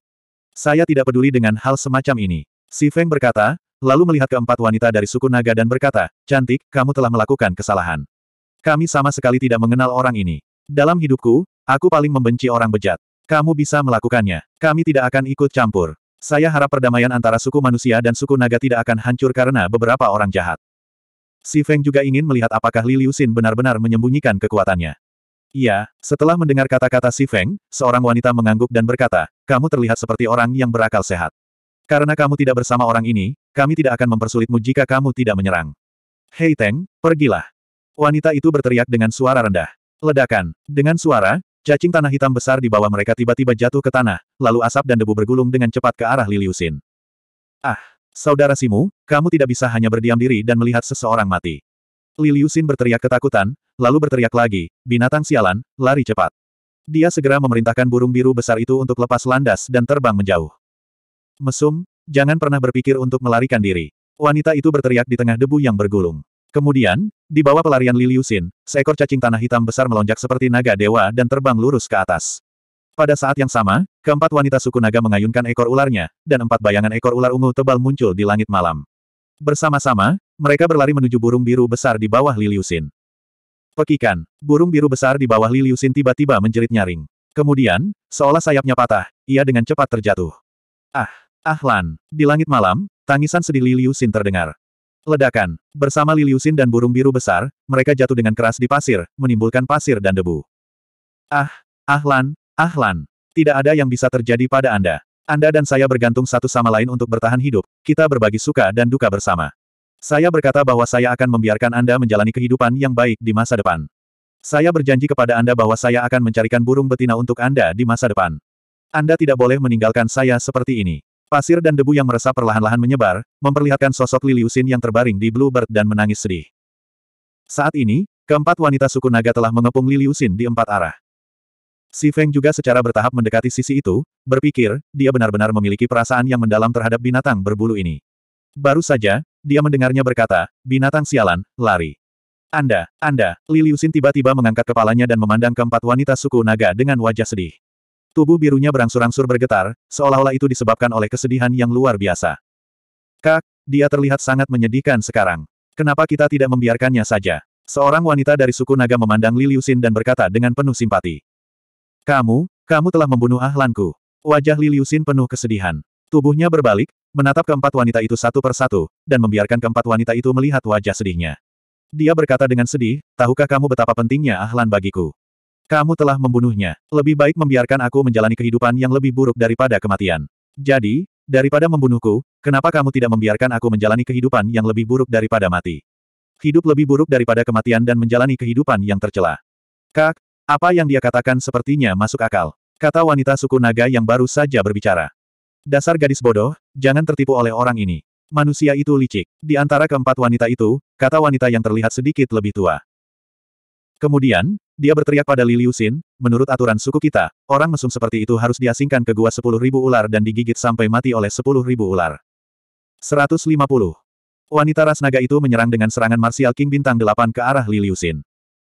Saya tidak peduli dengan hal semacam ini. Si Feng berkata, lalu melihat keempat wanita dari suku naga dan berkata, Cantik, kamu telah melakukan kesalahan. Kami sama sekali tidak mengenal orang ini. Dalam hidupku, aku paling membenci orang bejat. Kamu bisa melakukannya. Kami tidak akan ikut campur. Saya harap perdamaian antara suku manusia dan suku naga tidak akan hancur karena beberapa orang jahat. Si Feng juga ingin melihat apakah Li Xin benar-benar menyembunyikan kekuatannya. Iya, setelah mendengar kata-kata Si Feng, seorang wanita mengangguk dan berkata, kamu terlihat seperti orang yang berakal sehat. Karena kamu tidak bersama orang ini, kami tidak akan mempersulitmu jika kamu tidak menyerang. Hei Teng, pergilah. Wanita itu berteriak dengan suara rendah. Ledakan. Dengan suara, Cacing tanah hitam besar di bawah mereka tiba-tiba jatuh ke tanah, lalu asap dan debu bergulung dengan cepat ke arah Liliusin. Ah, saudara Simu, kamu tidak bisa hanya berdiam diri dan melihat seseorang mati. Liliusin berteriak ketakutan, lalu berteriak lagi, binatang sialan, lari cepat. Dia segera memerintahkan burung biru besar itu untuk lepas landas dan terbang menjauh. Mesum, jangan pernah berpikir untuk melarikan diri. Wanita itu berteriak di tengah debu yang bergulung. Kemudian, di bawah pelarian Liliusin, seekor cacing tanah hitam besar melonjak seperti naga dewa dan terbang lurus ke atas. Pada saat yang sama, keempat wanita suku naga mengayunkan ekor ularnya, dan empat bayangan ekor ular ungu tebal muncul di langit malam. Bersama-sama, mereka berlari menuju burung biru besar di bawah Liliusin. Pekikan, burung biru besar di bawah Liliusin tiba-tiba menjerit nyaring. Kemudian, seolah sayapnya patah, ia dengan cepat terjatuh. Ah, Ahlan, di langit malam, tangisan sedih Liliusin terdengar. Ledakan. Bersama Liliusin dan burung biru besar, mereka jatuh dengan keras di pasir, menimbulkan pasir dan debu. Ah, Ahlan, Ahlan. Tidak ada yang bisa terjadi pada Anda. Anda dan saya bergantung satu sama lain untuk bertahan hidup, kita berbagi suka dan duka bersama. Saya berkata bahwa saya akan membiarkan Anda menjalani kehidupan yang baik di masa depan. Saya berjanji kepada Anda bahwa saya akan mencarikan burung betina untuk Anda di masa depan. Anda tidak boleh meninggalkan saya seperti ini. Pasir dan debu yang meresap perlahan-lahan menyebar, memperlihatkan sosok Liliusin yang terbaring di Bluebird dan menangis sedih. Saat ini, keempat wanita suku naga telah mengepung Liliusin di empat arah. Si Feng juga secara bertahap mendekati sisi itu, berpikir, dia benar-benar memiliki perasaan yang mendalam terhadap binatang berbulu ini. Baru saja, dia mendengarnya berkata, binatang sialan, lari. Anda, Anda, Liliusin tiba-tiba mengangkat kepalanya dan memandang keempat wanita suku naga dengan wajah sedih. Tubuh birunya berangsur-angsur bergetar, seolah-olah itu disebabkan oleh kesedihan yang luar biasa. Kak, dia terlihat sangat menyedihkan sekarang. Kenapa kita tidak membiarkannya saja? Seorang wanita dari suku naga memandang Liliusin dan berkata dengan penuh simpati. Kamu, kamu telah membunuh ahlanku. Wajah Liliusin penuh kesedihan. Tubuhnya berbalik, menatap keempat wanita itu satu persatu, dan membiarkan keempat wanita itu melihat wajah sedihnya. Dia berkata dengan sedih, tahukah kamu betapa pentingnya ahlan bagiku? Kamu telah membunuhnya. Lebih baik membiarkan aku menjalani kehidupan yang lebih buruk daripada kematian. Jadi, daripada membunuhku, kenapa kamu tidak membiarkan aku menjalani kehidupan yang lebih buruk daripada mati? Hidup lebih buruk daripada kematian dan menjalani kehidupan yang tercela. Kak, apa yang dia katakan sepertinya masuk akal. Kata wanita suku naga yang baru saja berbicara. Dasar gadis bodoh, jangan tertipu oleh orang ini. Manusia itu licik. Di antara keempat wanita itu, kata wanita yang terlihat sedikit lebih tua. Kemudian, dia berteriak pada Li menurut aturan suku kita, orang mesum seperti itu harus diasingkan ke gua sepuluh ribu ular dan digigit sampai mati oleh sepuluh ribu ular. 150. Wanita ras naga itu menyerang dengan serangan martial king bintang 8 ke arah Li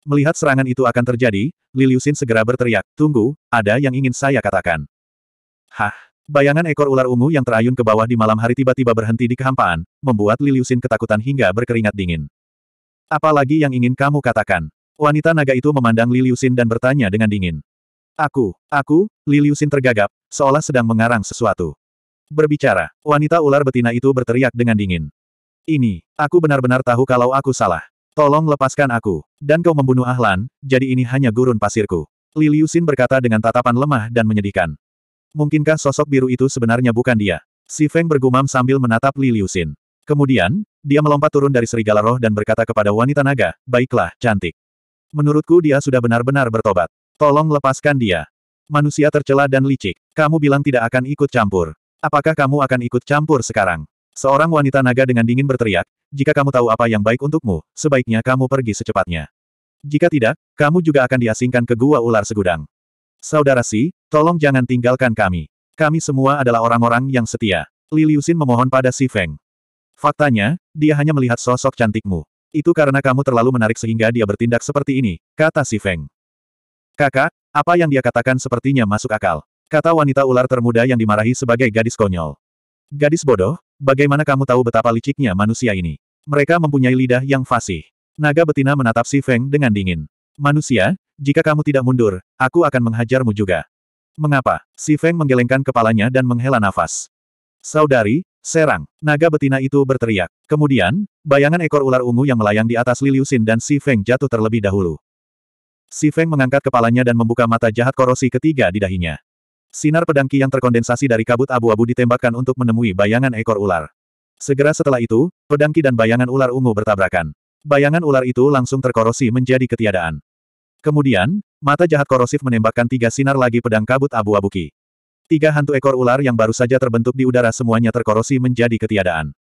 Melihat serangan itu akan terjadi, Li segera berteriak, tunggu, ada yang ingin saya katakan. Hah, bayangan ekor ular ungu yang terayun ke bawah di malam hari tiba-tiba berhenti di kehampaan, membuat Liliusin ketakutan hingga berkeringat dingin. Apalagi yang ingin kamu katakan? Wanita naga itu memandang Liliusin dan bertanya dengan dingin. Aku, aku, Liliusin tergagap, seolah sedang mengarang sesuatu. Berbicara, wanita ular betina itu berteriak dengan dingin. Ini, aku benar-benar tahu kalau aku salah. Tolong lepaskan aku. Dan kau membunuh Ahlan, jadi ini hanya gurun pasirku. Liliusin berkata dengan tatapan lemah dan menyedihkan. Mungkinkah sosok biru itu sebenarnya bukan dia? Si Feng bergumam sambil menatap Liliusin. Kemudian, dia melompat turun dari serigala roh dan berkata kepada wanita naga, Baiklah, cantik. Menurutku dia sudah benar-benar bertobat. Tolong lepaskan dia. Manusia tercela dan licik. Kamu bilang tidak akan ikut campur. Apakah kamu akan ikut campur sekarang? Seorang wanita naga dengan dingin berteriak, jika kamu tahu apa yang baik untukmu, sebaiknya kamu pergi secepatnya. Jika tidak, kamu juga akan diasingkan ke gua ular segudang. Saudara Si, tolong jangan tinggalkan kami. Kami semua adalah orang-orang yang setia. Liliusin memohon pada Si Feng. Faktanya, dia hanya melihat sosok cantikmu. Itu karena kamu terlalu menarik sehingga dia bertindak seperti ini, kata si Feng. Kakak, apa yang dia katakan sepertinya masuk akal. Kata wanita ular termuda yang dimarahi sebagai gadis konyol. Gadis bodoh, bagaimana kamu tahu betapa liciknya manusia ini? Mereka mempunyai lidah yang fasih. Naga betina menatap si Feng dengan dingin. Manusia, jika kamu tidak mundur, aku akan menghajarmu juga. Mengapa? Si Feng menggelengkan kepalanya dan menghela nafas. Saudari, Serang. Naga betina itu berteriak. Kemudian, bayangan ekor ular ungu yang melayang di atas Liliusin dan Si Feng jatuh terlebih dahulu. Si Feng mengangkat kepalanya dan membuka mata jahat korosi ketiga di dahinya. Sinar pedang Qi yang terkondensasi dari kabut abu-abu ditembakkan untuk menemui bayangan ekor ular. Segera setelah itu, pedang Qi dan bayangan ular ungu bertabrakan. Bayangan ular itu langsung terkorosi menjadi ketiadaan. Kemudian, mata jahat korosif menembakkan tiga sinar lagi pedang kabut abu-abu Qi. Tiga hantu ekor ular yang baru saja terbentuk di udara semuanya terkorosi menjadi ketiadaan.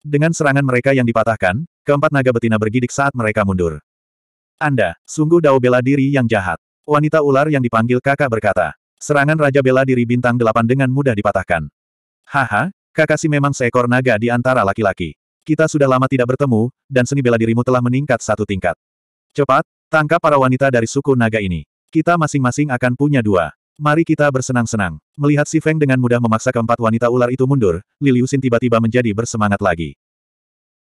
Dengan serangan mereka yang dipatahkan, keempat naga betina bergidik saat mereka mundur. Anda, sungguh dao bela diri yang jahat. Wanita ular yang dipanggil kakak berkata. Serangan Raja Bela Diri Bintang Delapan dengan mudah dipatahkan. Haha, Kakak Kakashi memang seekor naga di antara laki-laki. Kita sudah lama tidak bertemu, dan seni bela dirimu telah meningkat satu tingkat. Cepat, tangkap para wanita dari suku naga ini. Kita masing-masing akan punya dua. Mari kita bersenang-senang. Melihat si Feng dengan mudah memaksa keempat wanita ular itu mundur, Liliusin tiba-tiba menjadi bersemangat lagi.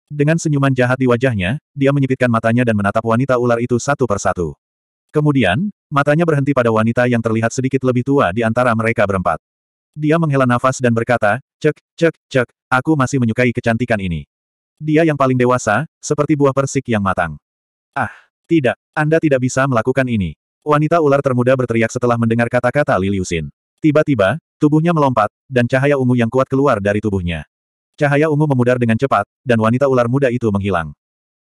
Dengan senyuman jahat di wajahnya, dia menyipitkan matanya dan menatap wanita ular itu satu persatu. Kemudian, matanya berhenti pada wanita yang terlihat sedikit lebih tua di antara mereka berempat. Dia menghela nafas dan berkata, Cek, cek, cek, aku masih menyukai kecantikan ini. Dia yang paling dewasa, seperti buah persik yang matang. Ah, tidak, Anda tidak bisa melakukan ini. Wanita ular termuda berteriak setelah mendengar kata-kata Liliusin. Tiba-tiba, tubuhnya melompat, dan cahaya ungu yang kuat keluar dari tubuhnya. Cahaya ungu memudar dengan cepat, dan wanita ular muda itu menghilang.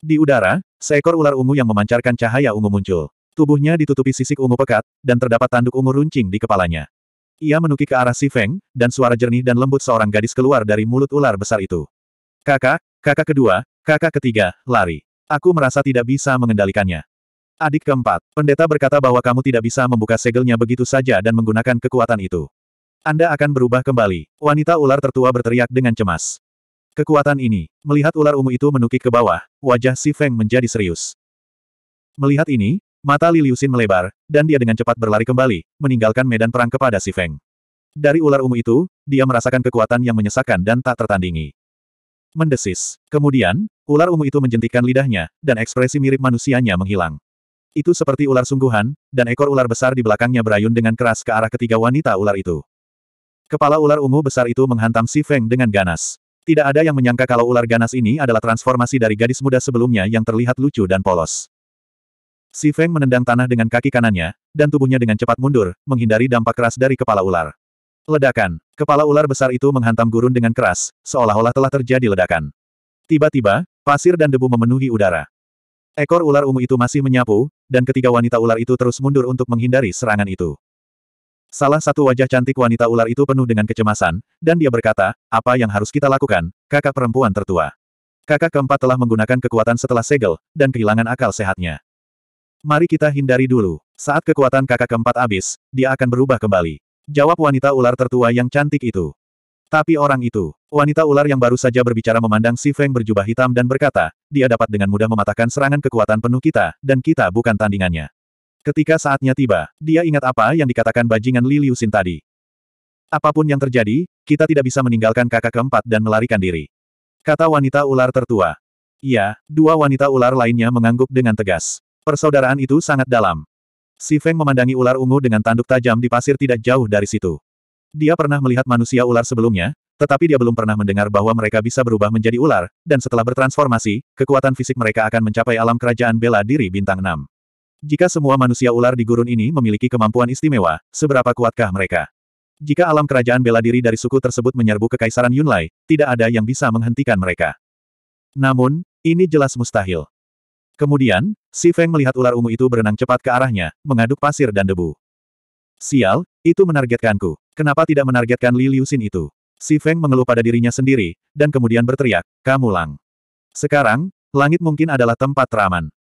Di udara, seekor ular ungu yang memancarkan cahaya ungu muncul. Tubuhnya ditutupi sisik ungu pekat, dan terdapat tanduk ungu runcing di kepalanya. Ia menukik ke arah si Feng, dan suara jernih dan lembut seorang gadis keluar dari mulut ular besar itu. Kakak, kakak kedua, kakak ketiga, lari. Aku merasa tidak bisa mengendalikannya. Adik keempat, pendeta berkata bahwa kamu tidak bisa membuka segelnya begitu saja dan menggunakan kekuatan itu. Anda akan berubah kembali. Wanita ular tertua berteriak dengan cemas. Kekuatan ini, melihat ular ungu itu menukik ke bawah, wajah Si Feng menjadi serius. Melihat ini, mata Liliusin melebar, dan dia dengan cepat berlari kembali, meninggalkan medan perang kepada Si Feng. Dari ular ungu itu, dia merasakan kekuatan yang menyesakkan dan tak tertandingi. Mendesis. Kemudian, ular ungu itu menjentikkan lidahnya, dan ekspresi mirip manusianya menghilang. Itu seperti ular sungguhan, dan ekor ular besar di belakangnya berayun dengan keras ke arah ketiga wanita ular itu. Kepala ular ungu besar itu menghantam Si Feng dengan ganas. Tidak ada yang menyangka kalau ular ganas ini adalah transformasi dari gadis muda sebelumnya yang terlihat lucu dan polos. Si Feng menendang tanah dengan kaki kanannya, dan tubuhnya dengan cepat mundur, menghindari dampak keras dari kepala ular. Ledakan. Kepala ular besar itu menghantam gurun dengan keras, seolah-olah telah terjadi ledakan. Tiba-tiba, pasir dan debu memenuhi udara. Ekor ular ungu itu masih menyapu, dan ketiga wanita ular itu terus mundur untuk menghindari serangan itu. Salah satu wajah cantik wanita ular itu penuh dengan kecemasan, dan dia berkata, apa yang harus kita lakukan, kakak perempuan tertua. Kakak keempat telah menggunakan kekuatan setelah segel, dan kehilangan akal sehatnya. Mari kita hindari dulu. Saat kekuatan kakak keempat habis, dia akan berubah kembali. Jawab wanita ular tertua yang cantik itu. Tapi orang itu, wanita ular yang baru saja berbicara memandang si Feng berjubah hitam dan berkata, dia dapat dengan mudah mematahkan serangan kekuatan penuh kita, dan kita bukan tandingannya. Ketika saatnya tiba, dia ingat apa yang dikatakan bajingan Li Liusin tadi. Apapun yang terjadi, kita tidak bisa meninggalkan kakak keempat dan melarikan diri. Kata wanita ular tertua. Iya, dua wanita ular lainnya mengangguk dengan tegas. Persaudaraan itu sangat dalam. Si Feng memandangi ular ungu dengan tanduk tajam di pasir tidak jauh dari situ. Dia pernah melihat manusia ular sebelumnya, tetapi dia belum pernah mendengar bahwa mereka bisa berubah menjadi ular, dan setelah bertransformasi, kekuatan fisik mereka akan mencapai alam kerajaan bela diri bintang 6. Jika semua manusia ular di gurun ini memiliki kemampuan istimewa, seberapa kuatkah mereka? Jika alam kerajaan bela diri dari suku tersebut menyerbu kekaisaran Yunlai, tidak ada yang bisa menghentikan mereka. Namun, ini jelas mustahil. Kemudian, Si Feng melihat ular ungu itu berenang cepat ke arahnya, mengaduk pasir dan debu. Sial, itu menargetkanku. Kenapa tidak menargetkan Li Xin itu? Si Feng mengeluh pada dirinya sendiri, dan kemudian berteriak, kamu lang. Sekarang, langit mungkin adalah tempat teraman.